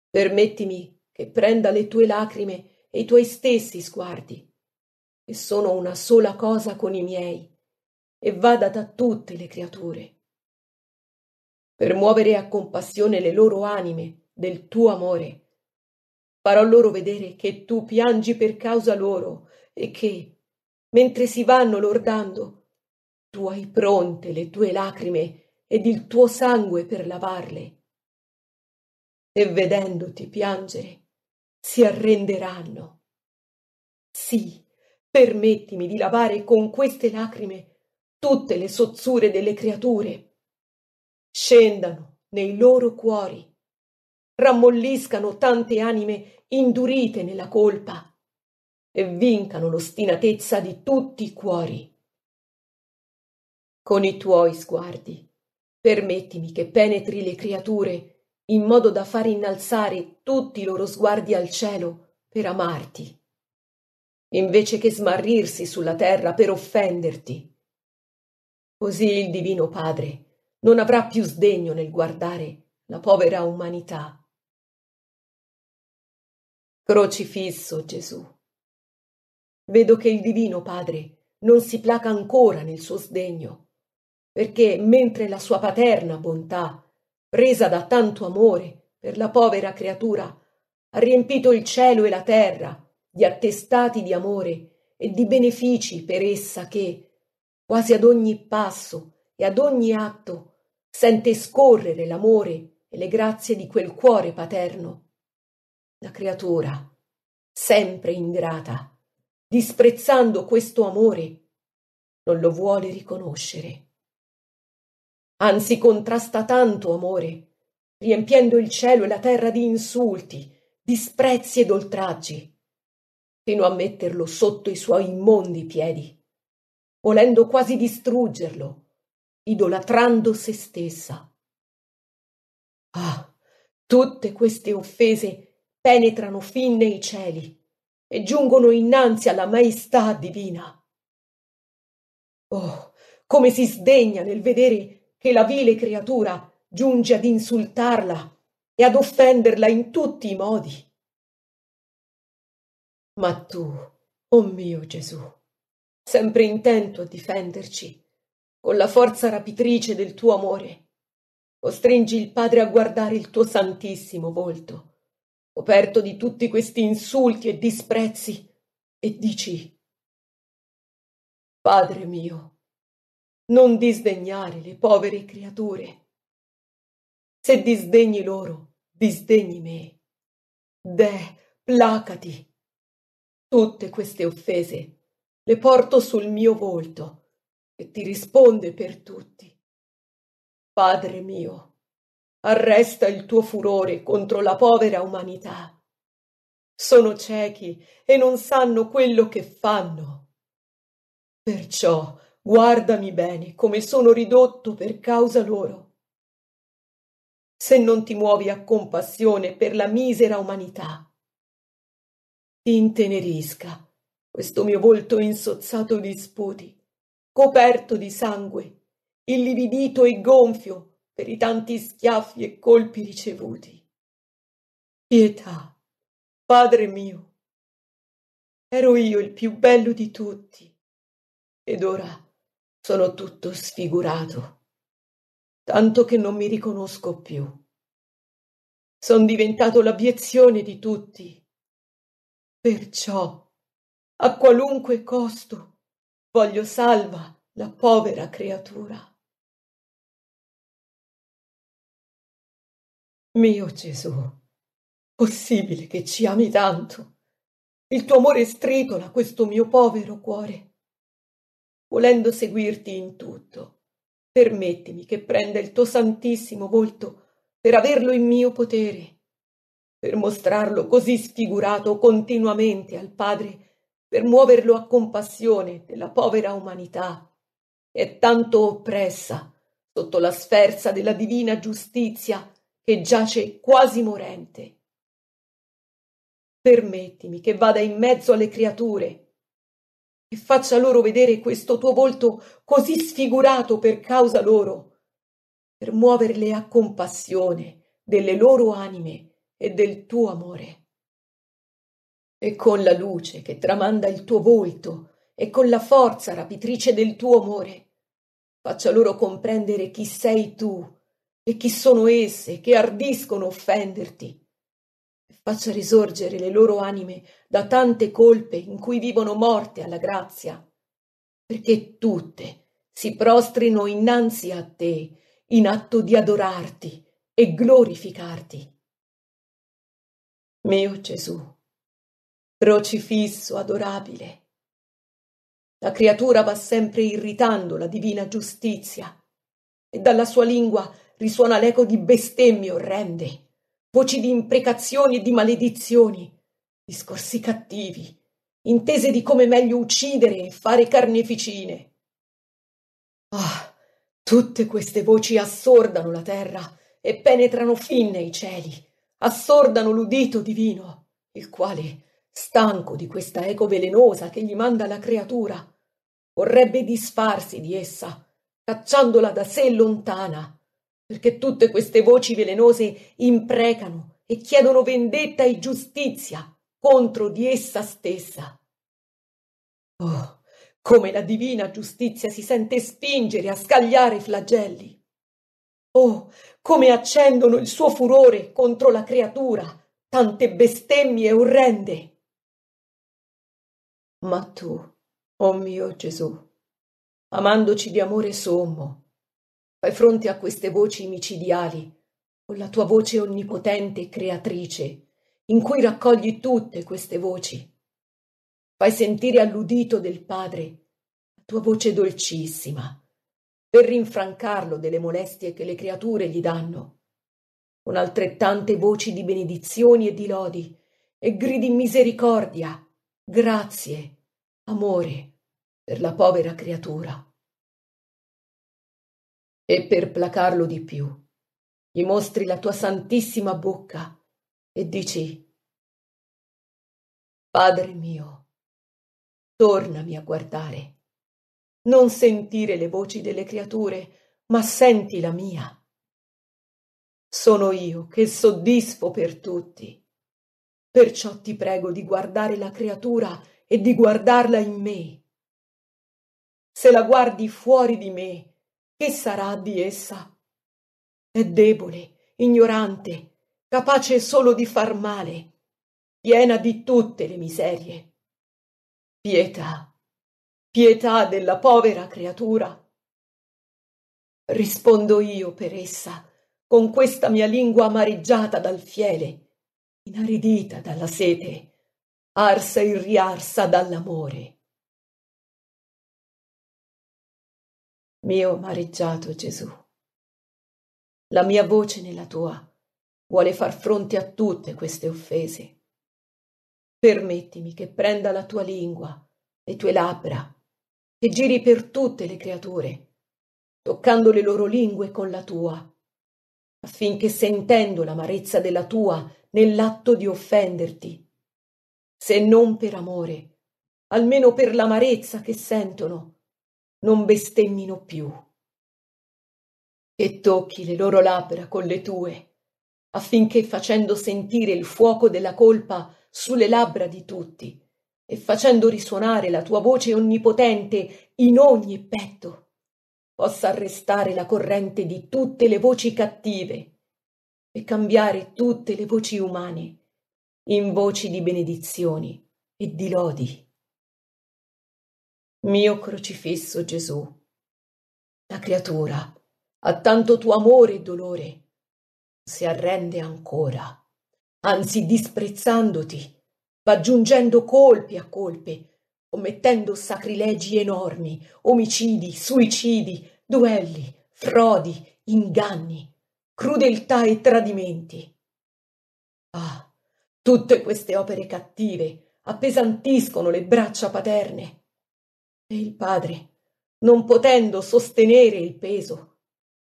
Permettimi che prenda le tue lacrime e i tuoi stessi sguardi, che sono una sola cosa con i miei e vada da tutte le creature. Per muovere a compassione le loro anime del tuo amore, farò loro vedere che tu piangi per causa loro e che, mentre si vanno lordando, tu hai pronte le tue lacrime ed il tuo sangue per lavarle. E vedendoti piangere, si arrenderanno. Sì, permettimi di lavare con queste lacrime tutte le sozzure delle creature scendano nei loro cuori, rammolliscano tante anime indurite nella colpa e vincano l'ostinatezza di tutti i cuori. Con i tuoi sguardi, permettimi che penetri le creature in modo da far innalzare tutti i loro sguardi al cielo per amarti, invece che smarrirsi sulla terra per offenderti Così il Divino Padre non avrà più sdegno nel guardare la povera umanità. Crocifisso Gesù. Vedo che il Divino Padre non si placa ancora nel suo sdegno, perché mentre la sua paterna bontà, presa da tanto amore per la povera creatura, ha riempito il cielo e la terra di attestati di amore e di benefici per essa che, quasi ad ogni passo e ad ogni atto, sente scorrere l'amore e le grazie di quel cuore paterno. La creatura, sempre ingrata, disprezzando questo amore, non lo vuole riconoscere. Anzi contrasta tanto amore, riempiendo il cielo e la terra di insulti, disprezzi ed oltraggi, fino a metterlo sotto i suoi immondi piedi volendo quasi distruggerlo, idolatrando se stessa. Ah, tutte queste offese penetrano fin nei cieli e giungono innanzi alla maestà divina. Oh, come si sdegna nel vedere che la vile creatura giunge ad insultarla e ad offenderla in tutti i modi. Ma tu, o oh mio Gesù, sempre intento a difenderci, con la forza rapitrice del tuo amore. Costringi il padre a guardare il tuo santissimo volto, coperto di tutti questi insulti e disprezzi, e dici, Padre mio, non disdegnare le povere creature. Se disdegni loro, disdegni me. De, placati. Tutte queste offese le porto sul mio volto e ti risponde per tutti. Padre mio, arresta il tuo furore contro la povera umanità. Sono ciechi e non sanno quello che fanno. Perciò guardami bene come sono ridotto per causa loro. Se non ti muovi a compassione per la misera umanità, ti intenerisca questo mio volto insozzato di sputi, coperto di sangue, illividito e gonfio per i tanti schiaffi e colpi ricevuti. Pietà, padre mio, ero io il più bello di tutti, ed ora sono tutto sfigurato, tanto che non mi riconosco più. Sono diventato l'abiezione di tutti. Perciò a qualunque costo voglio salva la povera creatura. Mio Gesù, possibile che ci ami tanto. Il tuo amore stritola questo mio povero cuore. Volendo seguirti in tutto, permettimi che prenda il tuo santissimo volto per averlo in mio potere, per mostrarlo così sfigurato continuamente al Padre per muoverlo a compassione della povera umanità che è tanto oppressa sotto la sferza della divina giustizia che giace quasi morente. Permettimi che vada in mezzo alle creature e faccia loro vedere questo tuo volto così sfigurato per causa loro, per muoverle a compassione delle loro anime e del tuo amore e con la luce che tramanda il tuo volto e con la forza rapitrice del tuo amore. Faccia loro comprendere chi sei tu e chi sono esse che ardiscono offenderti. E faccia risorgere le loro anime da tante colpe in cui vivono morte alla grazia, perché tutte si prostrino innanzi a te in atto di adorarti e glorificarti. Mio Gesù crocifisso adorabile. La creatura va sempre irritando la divina giustizia e dalla sua lingua risuona l'eco di bestemmie orrende, voci di imprecazioni e di maledizioni, discorsi cattivi, intese di come meglio uccidere e fare carneficine. Ah, tutte queste voci assordano la terra e penetrano fin nei cieli, assordano l'udito divino, il quale Stanco di questa eco velenosa che gli manda la creatura, vorrebbe disfarsi di essa, cacciandola da sé lontana, perché tutte queste voci velenose imprecano e chiedono vendetta e giustizia contro di essa stessa. Oh, come la divina giustizia si sente spingere a scagliare i flagelli! Oh, come accendono il suo furore contro la creatura, tante bestemmie orrende! ma tu, o oh mio Gesù, amandoci di amore sommo, fai fronte a queste voci micidiali con la tua voce onnipotente e creatrice, in cui raccogli tutte queste voci. Fai sentire all'udito del Padre la tua voce dolcissima, per rinfrancarlo delle molestie che le creature gli danno, con altrettante voci di benedizioni e di lodi, e gridi misericordia, Grazie, amore, per la povera creatura. E per placarlo di più, gli mostri la tua santissima bocca e dici Padre mio, tornami a guardare. Non sentire le voci delle creature, ma senti la mia. Sono io che soddisfo per tutti Perciò ti prego di guardare la creatura e di guardarla in me. Se la guardi fuori di me, che sarà di essa? È debole, ignorante, capace solo di far male, piena di tutte le miserie. Pietà, pietà della povera creatura. Rispondo io per essa, con questa mia lingua amareggiata dal fiele inaridita dalla sete, arsa e riarsa dall'amore. Mio mareggiato Gesù, la mia voce nella tua vuole far fronte a tutte queste offese. Permettimi che prenda la tua lingua, le tue labbra, che giri per tutte le creature, toccando le loro lingue con la tua, affinché sentendo l'amarezza della tua nell'atto di offenderti, se non per amore, almeno per l'amarezza che sentono, non bestemmino più. E tocchi le loro labbra con le tue, affinché facendo sentire il fuoco della colpa sulle labbra di tutti, e facendo risuonare la tua voce onnipotente in ogni petto, possa arrestare la corrente di tutte le voci cattive e cambiare tutte le voci umane in voci di benedizioni e di lodi. Mio crocifisso Gesù, la creatura, a tanto tuo amore e dolore, si arrende ancora, anzi disprezzandoti, va aggiungendo colpi a colpe, commettendo sacrilegi enormi, omicidi, suicidi, duelli, frodi, inganni, crudeltà e tradimenti. Ah, tutte queste opere cattive appesantiscono le braccia paterne. E il padre, non potendo sostenere il peso,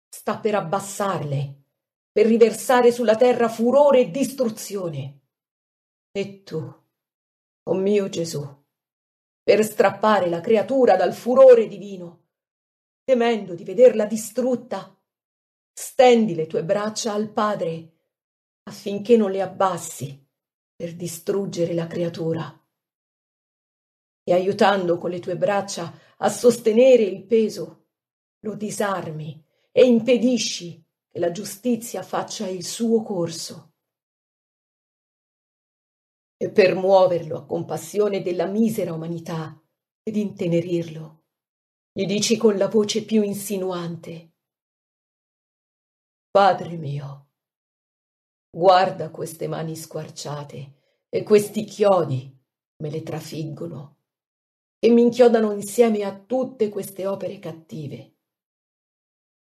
sta per abbassarle, per riversare sulla terra furore e distruzione. E tu, o oh mio Gesù, per strappare la creatura dal furore divino, temendo di vederla distrutta, Stendi le tue braccia al Padre affinché non le abbassi per distruggere la creatura. E aiutando con le tue braccia a sostenere il peso, lo disarmi e impedisci che la giustizia faccia il suo corso. E per muoverlo a compassione della misera umanità ed intenerirlo, gli dici con la voce più insinuante Padre mio, guarda queste mani squarciate e questi chiodi me le trafiggono e mi inchiodano insieme a tutte queste opere cattive.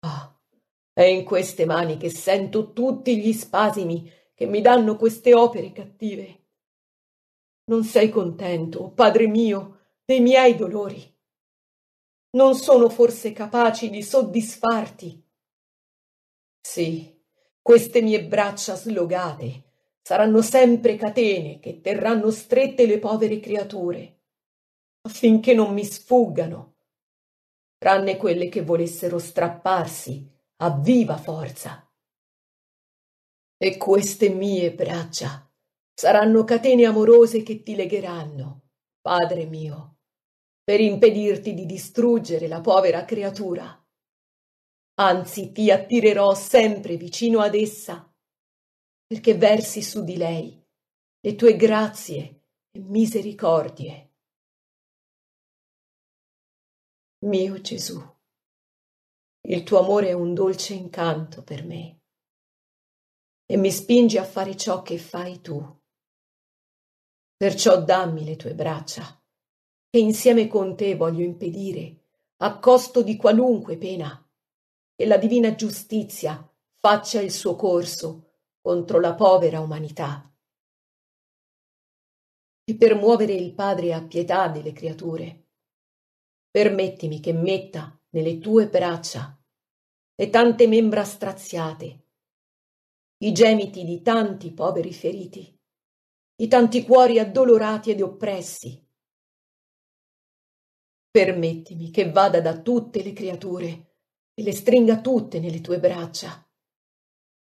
Ah, è in queste mani che sento tutti gli spasimi che mi danno queste opere cattive. Non sei contento, padre mio, dei miei dolori? Non sono forse capaci di soddisfarti sì, queste mie braccia slogate saranno sempre catene che terranno strette le povere creature, affinché non mi sfuggano, tranne quelle che volessero strapparsi a viva forza. E queste mie braccia saranno catene amorose che ti legheranno, Padre mio, per impedirti di distruggere la povera creatura anzi ti attirerò sempre vicino ad essa, perché versi su di lei le tue grazie e misericordie. Mio Gesù, il tuo amore è un dolce incanto per me e mi spingi a fare ciò che fai tu. Perciò dammi le tue braccia, che insieme con te voglio impedire, a costo di qualunque pena, che la divina giustizia faccia il suo corso contro la povera umanità. E per muovere il Padre a pietà delle creature, permettimi che metta nelle tue braccia le tante membra straziate, i gemiti di tanti poveri feriti, i tanti cuori addolorati ed oppressi. Permettimi che vada da tutte le creature e le stringa tutte nelle tue braccia,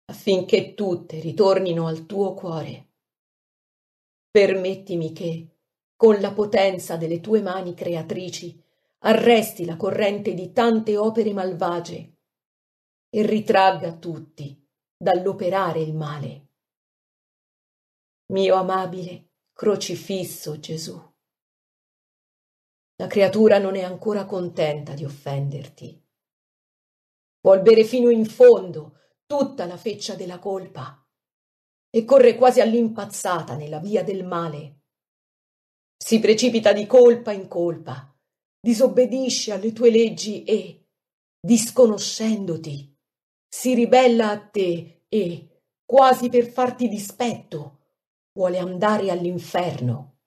affinché tutte ritornino al tuo cuore. Permettimi che, con la potenza delle tue mani creatrici, arresti la corrente di tante opere malvagie e ritragga tutti dall'operare il male. Mio amabile crocifisso Gesù. La creatura non è ancora contenta di offenderti vuol bere fino in fondo tutta la feccia della colpa e corre quasi all'impazzata nella via del male. Si precipita di colpa in colpa, disobbedisce alle tue leggi e, disconoscendoti, si ribella a te e, quasi per farti dispetto, vuole andare all'inferno.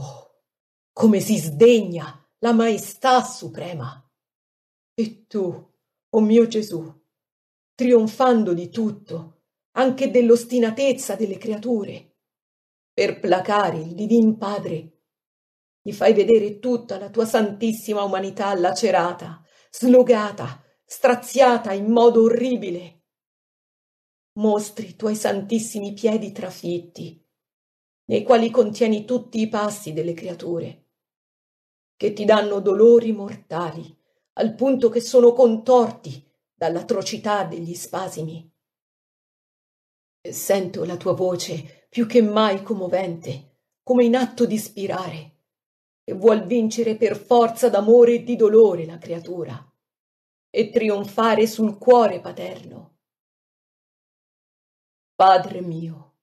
Oh, come si sdegna la maestà suprema! E tu, o mio Gesù, trionfando di tutto, anche dell'ostinatezza delle creature, per placare il divin Padre, gli fai vedere tutta la tua santissima umanità lacerata, slogata, straziata in modo orribile. Mostri i tuoi santissimi piedi trafitti, nei quali contieni tutti i passi delle creature, che ti danno dolori mortali al punto che sono contorti dall'atrocità degli spasimi. Sento la tua voce più che mai commovente, come in atto di spirare, e vuol vincere per forza d'amore e di dolore la creatura, e trionfare sul cuore paterno. Padre mio,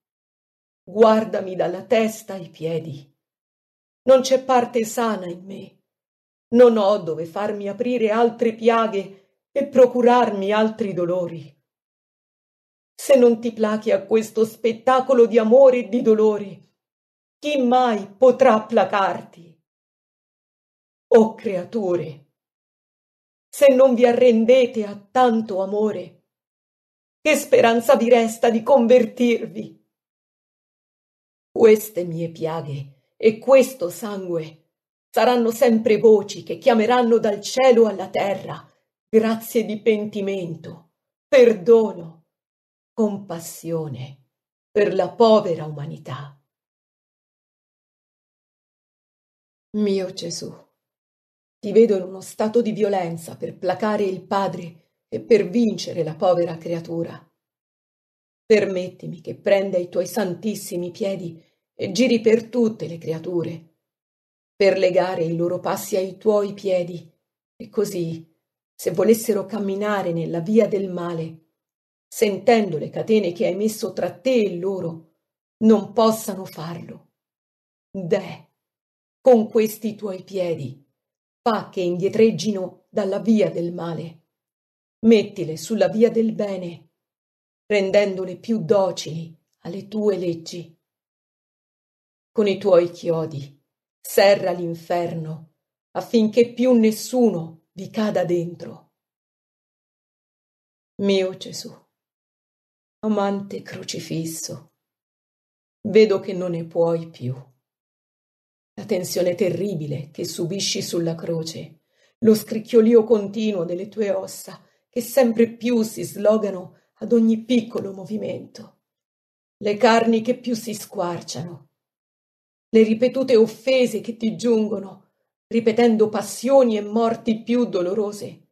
guardami dalla testa ai piedi. Non c'è parte sana in me non ho dove farmi aprire altre piaghe e procurarmi altri dolori. Se non ti plachi a questo spettacolo di amore e di dolore, chi mai potrà placarti? O creature, se non vi arrendete a tanto amore, che speranza vi resta di convertirvi? Queste mie piaghe e questo sangue Saranno sempre voci che chiameranno dal cielo alla terra grazie di pentimento, perdono, compassione per la povera umanità. Mio Gesù, ti vedo in uno stato di violenza per placare il Padre e per vincere la povera creatura. Permettimi che prenda i tuoi santissimi piedi e giri per tutte le creature per legare i loro passi ai tuoi piedi, e così, se volessero camminare nella via del male, sentendo le catene che hai messo tra te e loro, non possano farlo. Deh, con questi tuoi piedi, fa che indietreggino dalla via del male. Mettile sulla via del bene, rendendole più docili alle tue leggi. Con i tuoi chiodi serra l'inferno, affinché più nessuno vi cada dentro. Mio Gesù, amante crocifisso, vedo che non ne puoi più. La tensione terribile che subisci sulla croce, lo scricchiolio continuo delle tue ossa che sempre più si slogano ad ogni piccolo movimento, le carni che più si squarciano, le ripetute offese che ti giungono, ripetendo passioni e morti più dolorose,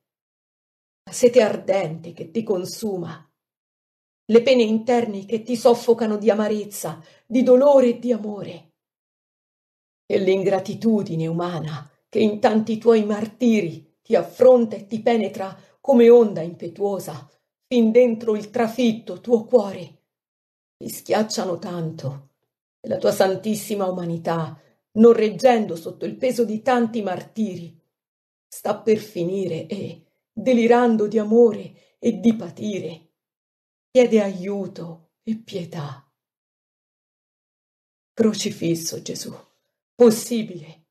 la sete ardente che ti consuma, le pene interne che ti soffocano di amarezza, di dolore e di amore, e l'ingratitudine umana che in tanti tuoi martiri ti affronta e ti penetra come onda impetuosa, fin dentro il trafitto tuo cuore, ti schiacciano tanto la tua santissima umanità, non reggendo sotto il peso di tanti martiri, sta per finire e, delirando di amore e di patire, chiede aiuto e pietà. Crocifisso Gesù, possibile.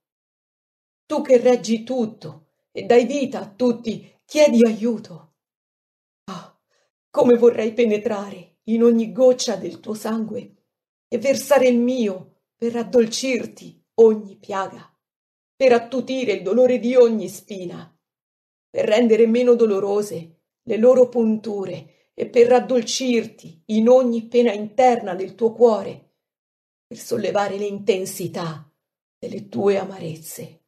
Tu che reggi tutto e dai vita a tutti, chiedi aiuto. Ah, come vorrei penetrare in ogni goccia del tuo sangue e versare il mio per addolcirti ogni piaga, per attutire il dolore di ogni spina, per rendere meno dolorose le loro punture e per raddolcirti in ogni pena interna del tuo cuore, per sollevare l'intensità delle tue amarezze.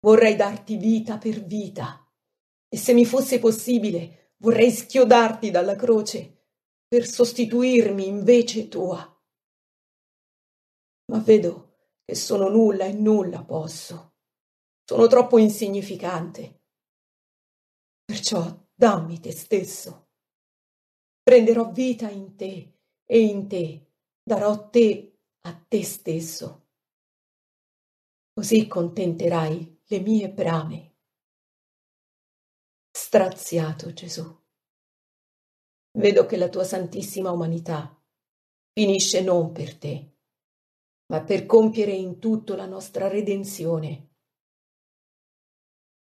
Vorrei darti vita per vita e se mi fosse possibile vorrei schiodarti dalla croce per sostituirmi in vece tua. Ma vedo che sono nulla e nulla posso. Sono troppo insignificante. Perciò dammi te stesso. Prenderò vita in te e in te darò te a te stesso. Così contenterai le mie brame. Straziato Gesù vedo che la tua santissima umanità finisce non per te, ma per compiere in tutto la nostra redenzione.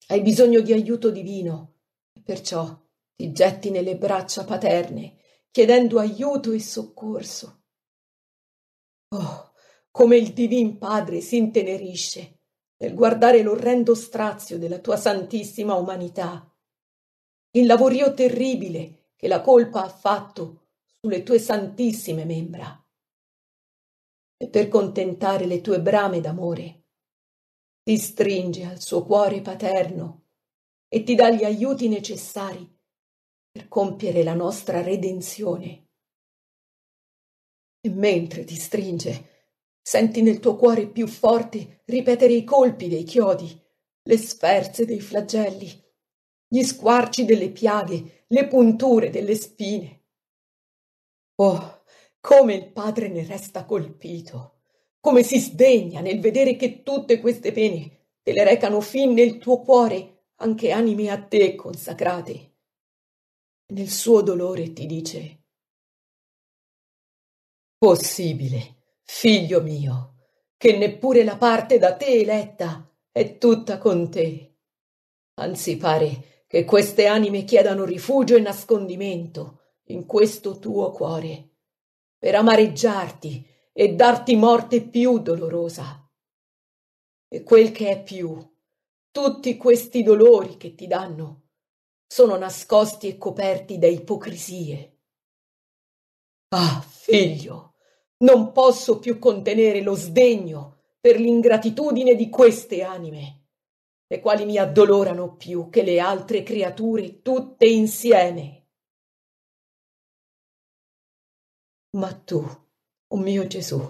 Hai bisogno di aiuto divino, e perciò ti getti nelle braccia paterne, chiedendo aiuto e soccorso. Oh, come il Divin Padre si intenerisce nel guardare l'orrendo strazio della tua santissima umanità. Il lavorio terribile che la colpa ha fatto sulle tue santissime membra. E per contentare le tue brame d'amore, ti stringe al suo cuore paterno e ti dà gli aiuti necessari per compiere la nostra redenzione. E mentre ti stringe, senti nel tuo cuore più forte ripetere i colpi dei chiodi, le sferze dei flagelli, gli squarci delle piaghe le punture delle spine. Oh, come il padre ne resta colpito, come si sdegna nel vedere che tutte queste pene te le recano fin nel tuo cuore anche anime a te consacrate. Nel suo dolore ti dice Possibile, figlio mio, che neppure la parte da te eletta è tutta con te. Anzi, pare che queste anime chiedano rifugio e nascondimento in questo tuo cuore, per amareggiarti e darti morte più dolorosa. E quel che è più, tutti questi dolori che ti danno sono nascosti e coperti da ipocrisie. Ah, figlio, non posso più contenere lo sdegno per l'ingratitudine di queste anime e quali mi addolorano più che le altre creature tutte insieme. Ma tu, o oh mio Gesù,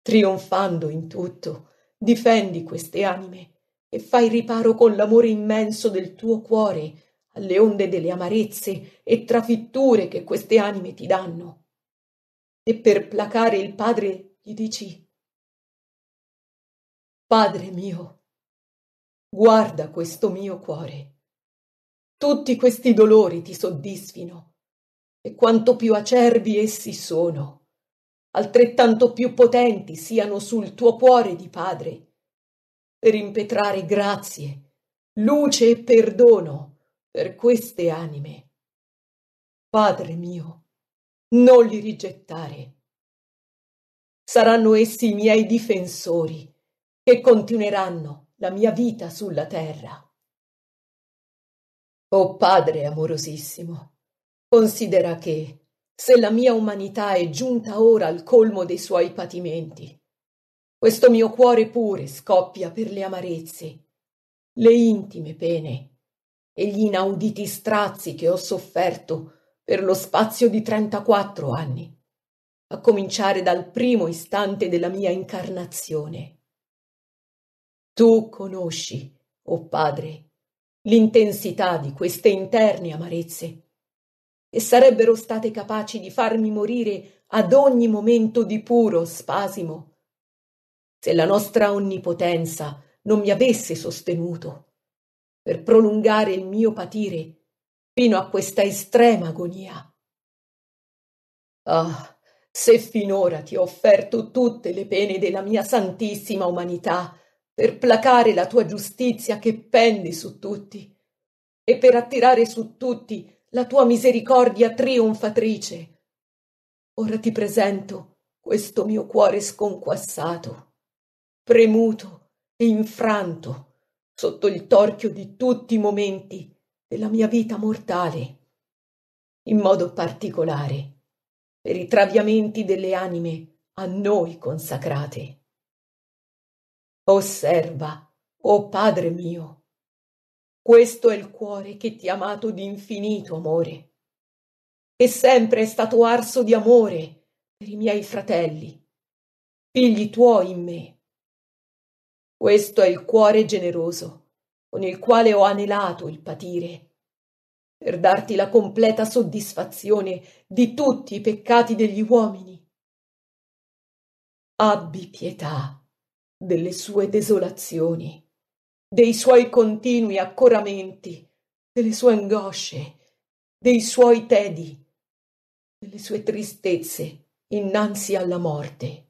trionfando in tutto, difendi queste anime e fai riparo con l'amore immenso del tuo cuore alle onde delle amarezze e trafitture che queste anime ti danno. E per placare il Padre gli dici, Padre mio, Guarda questo mio cuore. Tutti questi dolori ti soddisfino, e quanto più acerbi essi sono, altrettanto più potenti siano sul tuo cuore di padre, per impetrare grazie, luce e perdono per queste anime. Padre mio, non li rigettare. Saranno essi i miei difensori, che continueranno la mia vita sulla terra. Oh Padre amorosissimo, considera che, se la mia umanità è giunta ora al colmo dei suoi patimenti, questo mio cuore pure scoppia per le amarezze, le intime pene e gli inauditi strazi che ho sofferto per lo spazio di trentaquattro anni, a cominciare dal primo istante della mia incarnazione. Tu conosci, o oh Padre, l'intensità di queste interne amarezze, e sarebbero state capaci di farmi morire ad ogni momento di puro spasimo, se la nostra onnipotenza non mi avesse sostenuto per prolungare il mio patire fino a questa estrema agonia. Ah, se finora ti ho offerto tutte le pene della mia santissima umanità, per placare la tua giustizia che pende su tutti e per attirare su tutti la tua misericordia trionfatrice. Ora ti presento questo mio cuore sconquassato, premuto e infranto sotto il torchio di tutti i momenti della mia vita mortale, in modo particolare per i traviamenti delle anime a noi consacrate. Osserva, o oh Padre mio. Questo è il cuore che ti ha amato di infinito amore, e sempre è stato arso di amore per i miei fratelli, figli tuoi in me. Questo è il cuore generoso con il quale ho anelato il patire, per darti la completa soddisfazione di tutti i peccati degli uomini. Abbi pietà delle sue desolazioni, dei suoi continui accoramenti, delle sue angosce, dei suoi tedi, delle sue tristezze innanzi alla morte.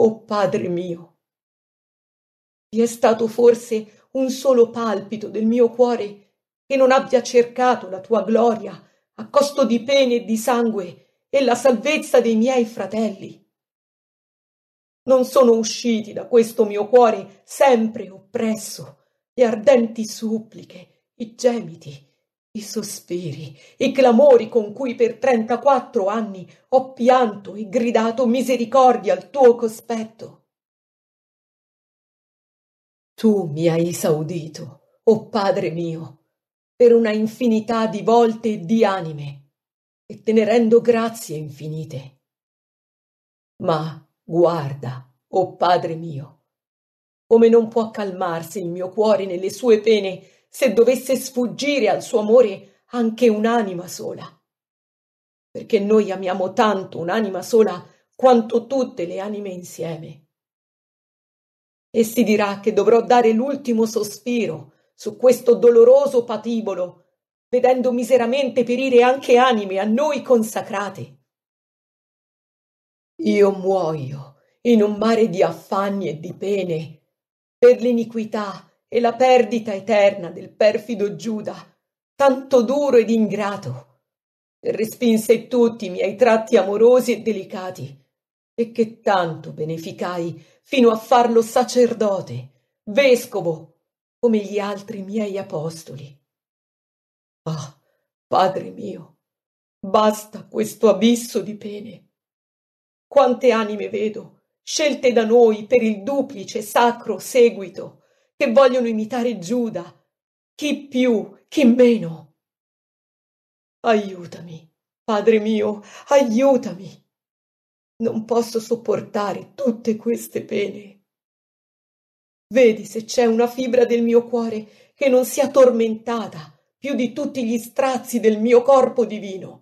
O oh Padre mio, vi è stato forse un solo palpito del mio cuore che non abbia cercato la tua gloria a costo di pene e di sangue e la salvezza dei miei fratelli non sono usciti da questo mio cuore sempre oppresso le ardenti suppliche, i gemiti, i sospiri, i clamori con cui per trentaquattro anni ho pianto e gridato misericordia al tuo cospetto. Tu mi hai esaudito, o oh Padre mio, per una infinità di volte e di anime, e te ne rendo grazie infinite. Ma Guarda, o oh Padre mio, come non può calmarsi il mio cuore nelle sue pene se dovesse sfuggire al suo amore anche un'anima sola. Perché noi amiamo tanto un'anima sola quanto tutte le anime insieme. E si dirà che dovrò dare l'ultimo sospiro su questo doloroso patibolo, vedendo miseramente perire anche anime a noi consacrate io muoio in un mare di affanni e di pene per l'iniquità e la perdita eterna del perfido giuda tanto duro ed ingrato che respinse tutti i miei tratti amorosi e delicati e che tanto beneficai fino a farlo sacerdote vescovo come gli altri miei apostoli ah padre mio basta questo abisso di pene quante anime vedo, scelte da noi per il duplice sacro seguito, che vogliono imitare Giuda, chi più, chi meno. Aiutami, Padre mio, aiutami. Non posso sopportare tutte queste pene. Vedi se c'è una fibra del mio cuore che non sia tormentata più di tutti gli strazi del mio corpo divino.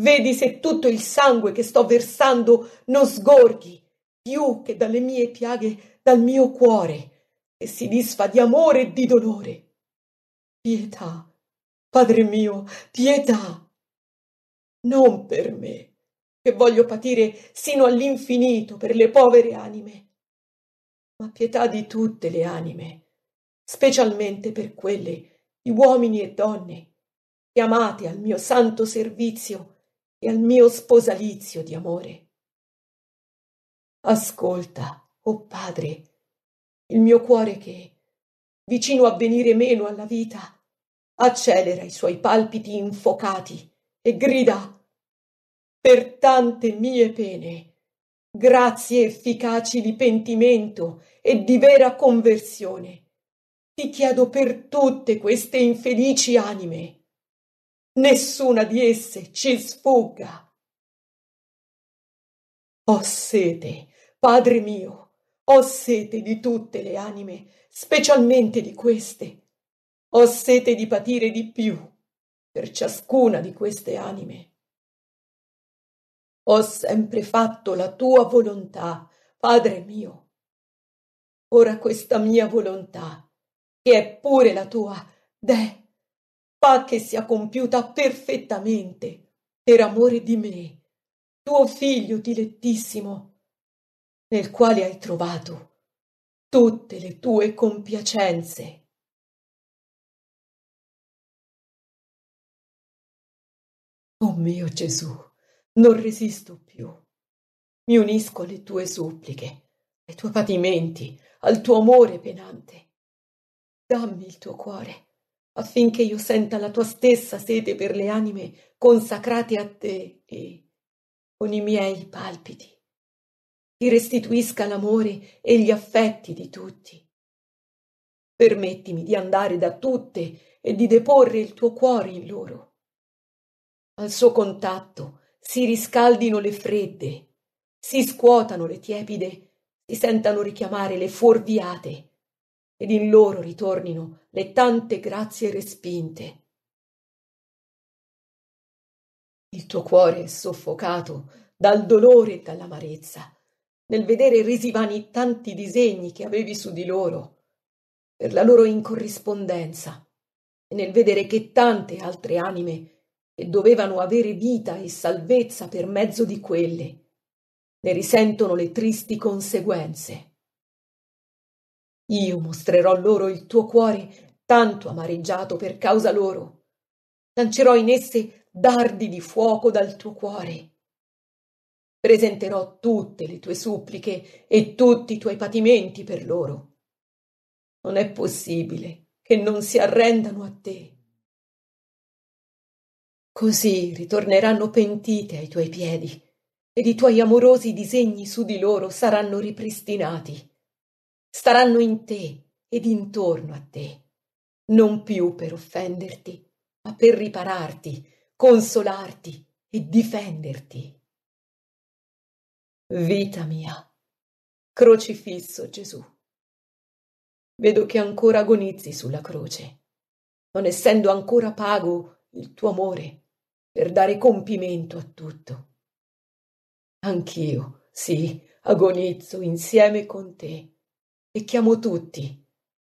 Vedi se tutto il sangue che sto versando non sgorghi più che dalle mie piaghe dal mio cuore, che si disfa di amore e di dolore. Pietà, padre mio, pietà! Non per me, che voglio patire sino all'infinito per le povere anime, ma pietà di tutte le anime, specialmente per quelle di uomini e donne, chiamate al mio santo servizio e al mio sposalizio di amore. Ascolta, o oh Padre, il mio cuore che, vicino a venire meno alla vita, accelera i suoi palpiti infocati e grida per tante mie pene, grazie efficaci di pentimento e di vera conversione. Ti chiedo per tutte queste infelici anime Nessuna di esse ci sfugga. Ho sete, Padre mio, ho sete di tutte le anime, specialmente di queste. Ho sete di patire di più per ciascuna di queste anime. Ho sempre fatto la tua volontà, Padre mio. Ora questa mia volontà, che è pure la tua, deh fa che sia compiuta perfettamente per amore di me, tuo figlio dilettissimo, nel quale hai trovato tutte le tue compiacenze. Oh mio Gesù, non resisto più. Mi unisco alle tue suppliche, ai tuoi patimenti, al tuo amore penante. Dammi il tuo cuore affinché io senta la tua stessa sete per le anime consacrate a te e, con i miei palpiti, ti restituisca l'amore e gli affetti di tutti. Permettimi di andare da tutte e di deporre il tuo cuore in loro. Al suo contatto si riscaldino le fredde, si scuotano le tiepide, si sentano richiamare le fuorviate ed in loro ritornino le tante grazie respinte. Il tuo cuore è soffocato dal dolore e dall'amarezza nel vedere resi vani tanti disegni che avevi su di loro, per la loro incorrispondenza, e nel vedere che tante altre anime che dovevano avere vita e salvezza per mezzo di quelle, ne risentono le tristi conseguenze. Io mostrerò loro il tuo cuore tanto amareggiato per causa loro. Lancerò in esse dardi di fuoco dal tuo cuore. Presenterò tutte le tue suppliche e tutti i tuoi patimenti per loro. Non è possibile che non si arrendano a te. Così ritorneranno pentite ai tuoi piedi ed i tuoi amorosi disegni su di loro saranno ripristinati staranno in te ed intorno a te, non più per offenderti, ma per ripararti, consolarti e difenderti. Vita mia, crocifisso Gesù. Vedo che ancora agonizzi sulla croce, non essendo ancora pago il tuo amore per dare compimento a tutto. Anch'io, sì, agonizzo insieme con te e chiamò tutti.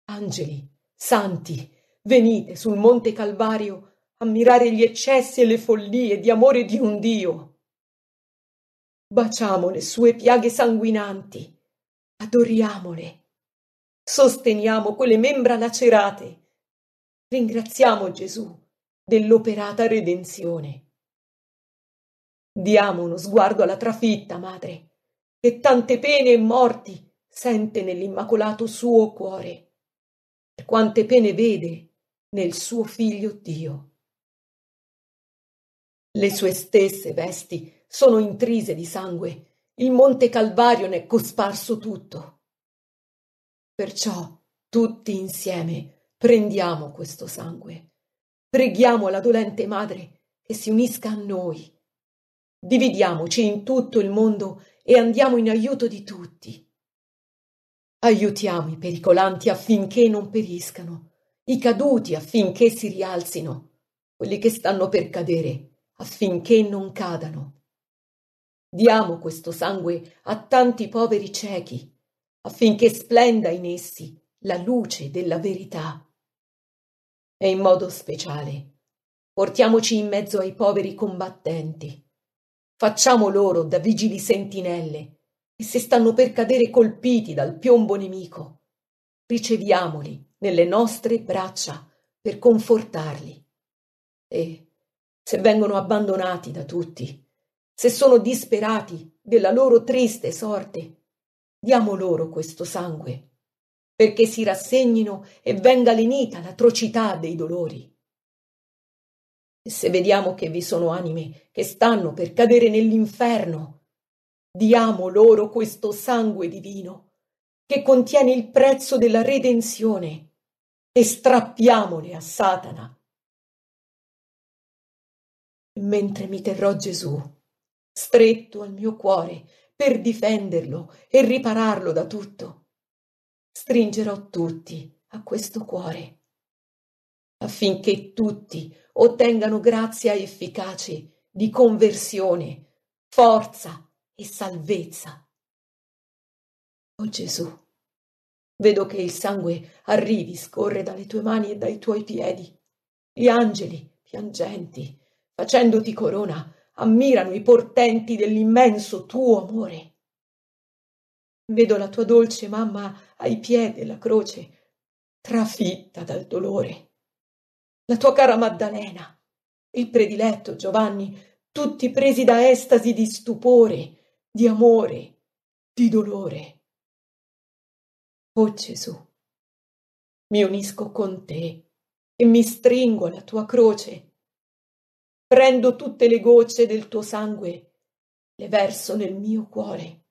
Angeli, santi, venite sul monte Calvario a mirare gli eccessi e le follie di amore di un Dio. Baciamo le sue piaghe sanguinanti, adoriamole, sosteniamo quelle membra lacerate, ringraziamo Gesù dell'operata redenzione. Diamo uno sguardo alla trafitta, madre, che tante pene e morti sente nell'immacolato suo cuore, per quante pene vede nel suo figlio Dio. Le sue stesse vesti sono intrise di sangue, il monte Calvario ne è cosparso tutto. Perciò tutti insieme prendiamo questo sangue, preghiamo la dolente madre che si unisca a noi. Dividiamoci in tutto il mondo e andiamo in aiuto di tutti Aiutiamo i pericolanti affinché non periscano, i caduti affinché si rialzino, quelli che stanno per cadere affinché non cadano. Diamo questo sangue a tanti poveri ciechi, affinché splenda in essi la luce della verità. E in modo speciale, portiamoci in mezzo ai poveri combattenti. Facciamo loro da vigili sentinelle e se stanno per cadere colpiti dal piombo nemico, riceviamoli nelle nostre braccia per confortarli. E se vengono abbandonati da tutti, se sono disperati della loro triste sorte, diamo loro questo sangue, perché si rassegnino e venga lenita l'atrocità dei dolori. E se vediamo che vi sono anime che stanno per cadere nell'inferno, Diamo loro questo sangue divino che contiene il prezzo della redenzione e strappiamole a Satana. Mentre mi terrò Gesù, stretto al mio cuore, per difenderlo e ripararlo da tutto, stringerò tutti a questo cuore, affinché tutti ottengano grazia efficace di conversione, forza e salvezza. O oh Gesù, vedo che il sangue arrivi, scorre dalle tue mani e dai tuoi piedi. Gli angeli, piangenti, facendoti corona, ammirano i portenti dell'immenso tuo amore. Vedo la tua dolce mamma ai piedi della croce, trafitta dal dolore. La tua cara Maddalena, il prediletto Giovanni, tutti presi da estasi di stupore di amore, di dolore. O oh Gesù, mi unisco con te e mi stringo alla tua croce. Prendo tutte le gocce del tuo sangue, le verso nel mio cuore.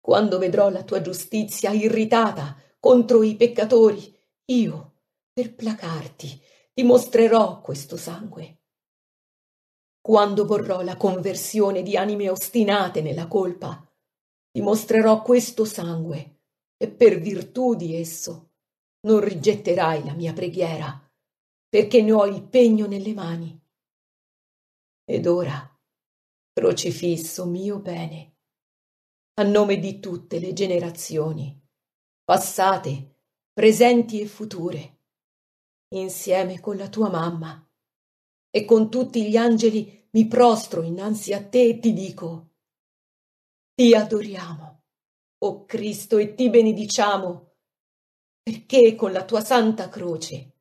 Quando vedrò la tua giustizia irritata contro i peccatori, io, per placarti, ti mostrerò questo sangue. Quando vorrò la conversione di anime ostinate nella colpa, dimostrerò questo sangue e per virtù di esso non rigetterai la mia preghiera, perché ne ho il pegno nelle mani. Ed ora, crocifisso mio bene, a nome di tutte le generazioni, passate, presenti e future, insieme con la tua mamma, e con tutti gli angeli mi prostro innanzi a te e ti dico, ti adoriamo, o Cristo, e ti benediciamo, perché con la tua santa croce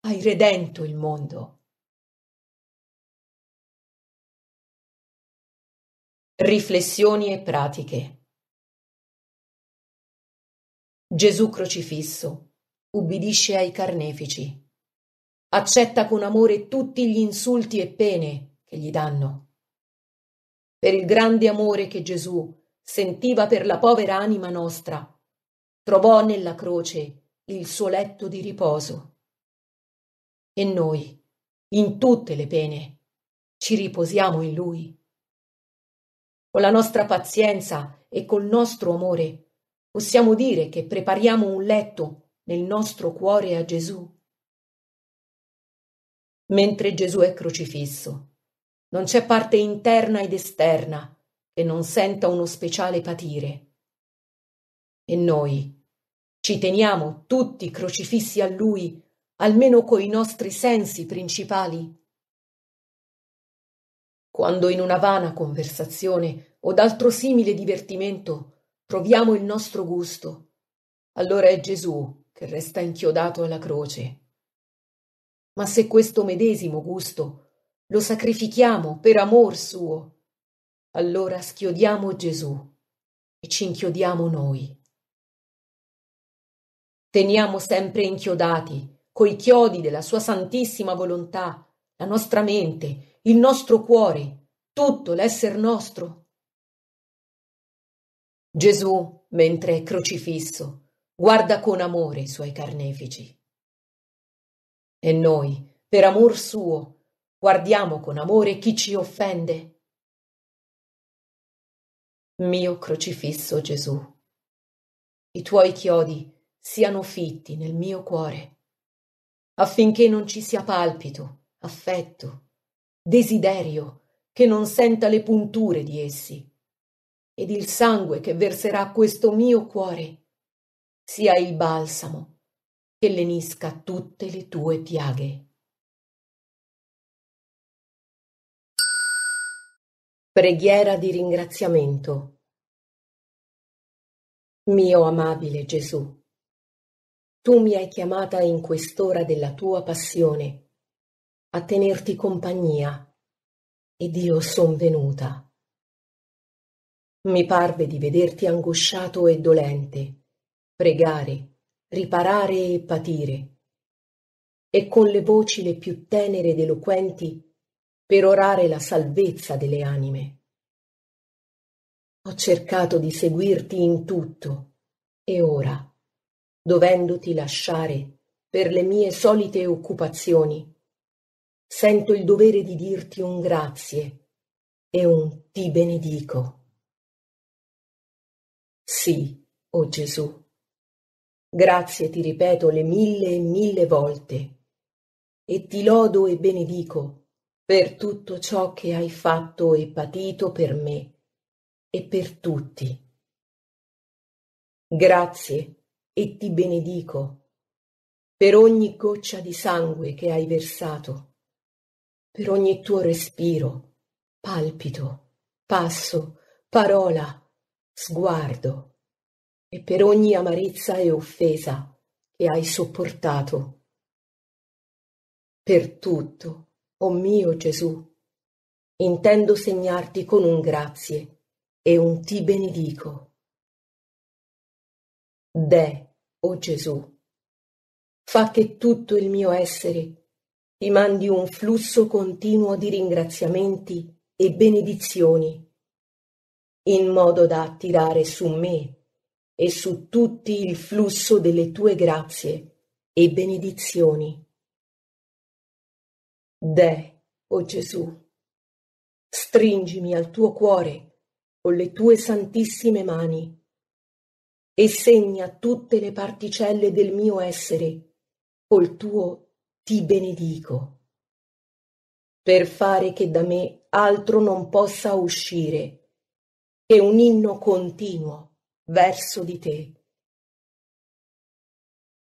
hai redento il mondo. Riflessioni e pratiche. Gesù crocifisso ubbidisce ai carnefici accetta con amore tutti gli insulti e pene che gli danno. Per il grande amore che Gesù sentiva per la povera anima nostra, trovò nella croce il suo letto di riposo. E noi, in tutte le pene, ci riposiamo in Lui. Con la nostra pazienza e col nostro amore possiamo dire che prepariamo un letto nel nostro cuore a Gesù mentre Gesù è crocifisso. Non c'è parte interna ed esterna che non senta uno speciale patire. E noi ci teniamo tutti crocifissi a Lui, almeno coi nostri sensi principali. Quando in una vana conversazione o d'altro simile divertimento troviamo il nostro gusto, allora è Gesù che resta inchiodato alla croce ma se questo medesimo gusto lo sacrifichiamo per amor suo, allora schiodiamo Gesù e ci inchiodiamo noi. Teniamo sempre inchiodati, coi chiodi della sua santissima volontà, la nostra mente, il nostro cuore, tutto l'esser nostro. Gesù, mentre è crocifisso, guarda con amore i suoi carnefici. E noi, per amor suo, guardiamo con amore chi ci offende. Mio crocifisso Gesù, i tuoi chiodi siano fitti nel mio cuore, affinché non ci sia palpito, affetto, desiderio che non senta le punture di essi, ed il sangue che verserà questo mio cuore sia il balsamo che lenisca tutte le tue piaghe. Preghiera di ringraziamento. Mio amabile Gesù, tu mi hai chiamata in quest'ora della tua passione a tenerti compagnia ed io son venuta. Mi parve di vederti angosciato e dolente, pregare riparare e patire. E con le voci le più tenere ed eloquenti per orare la salvezza delle anime. Ho cercato di seguirti in tutto e ora, dovendoti lasciare per le mie solite occupazioni, sento il dovere di dirti un grazie e un ti benedico. Sì, o oh Gesù Grazie ti ripeto le mille e mille volte e ti lodo e benedico per tutto ciò che hai fatto e patito per me e per tutti. Grazie e ti benedico per ogni goccia di sangue che hai versato, per ogni tuo respiro, palpito, passo, parola, sguardo e per ogni amarezza e offesa che hai sopportato. Per tutto, o oh mio Gesù, intendo segnarti con un grazie e un ti benedico. De, o oh Gesù, fa che tutto il mio essere ti mandi un flusso continuo di ringraziamenti e benedizioni, in modo da attirare su me e su tutti il flusso delle tue grazie e benedizioni. De, o oh Gesù, stringimi al tuo cuore con le tue santissime mani e segna tutte le particelle del mio essere col tuo ti benedico per fare che da me altro non possa uscire che un inno continuo verso di te.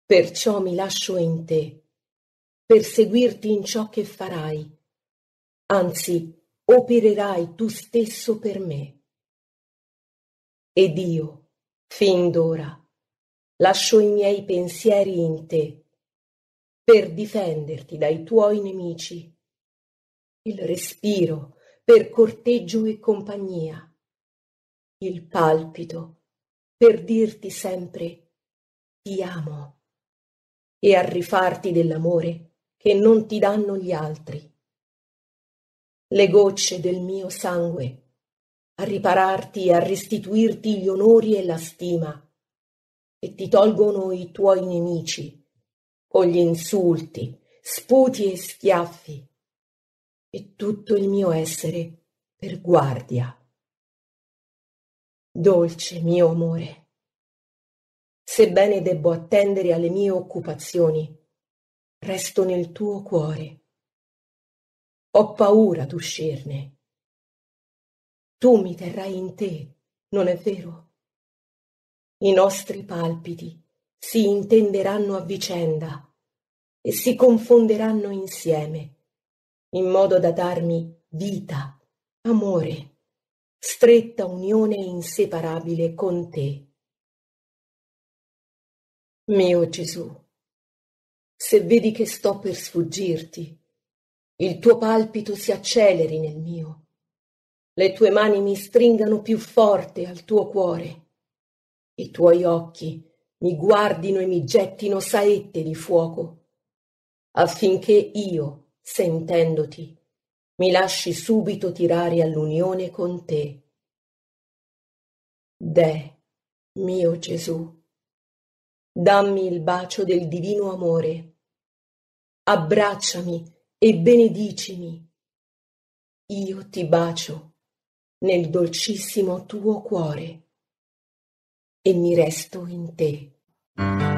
Perciò mi lascio in te, per seguirti in ciò che farai, anzi opererai tu stesso per me. Ed io, fin d'ora, lascio i miei pensieri in te, per difenderti dai tuoi nemici, il respiro per corteggio e compagnia, il palpito per dirti sempre ti amo e a rifarti dell'amore che non ti danno gli altri. Le gocce del mio sangue a ripararti e a restituirti gli onori e la stima che ti tolgono i tuoi nemici con gli insulti, sputi e schiaffi e tutto il mio essere per guardia dolce mio amore. Sebbene debbo attendere alle mie occupazioni, resto nel tuo cuore. Ho paura d'uscirne. Tu mi terrai in te, non è vero? I nostri palpiti si intenderanno a vicenda e si confonderanno insieme, in modo da darmi vita, amore stretta unione inseparabile con te. Mio Gesù, se vedi che sto per sfuggirti, il tuo palpito si acceleri nel mio, le tue mani mi stringano più forte al tuo cuore, i tuoi occhi mi guardino e mi gettino saette di fuoco, affinché io, sentendoti, mi lasci subito tirare all'unione con te. Deh, mio Gesù, dammi il bacio del divino amore. Abbracciami e benedicimi. Io ti bacio nel dolcissimo tuo cuore e mi resto in te.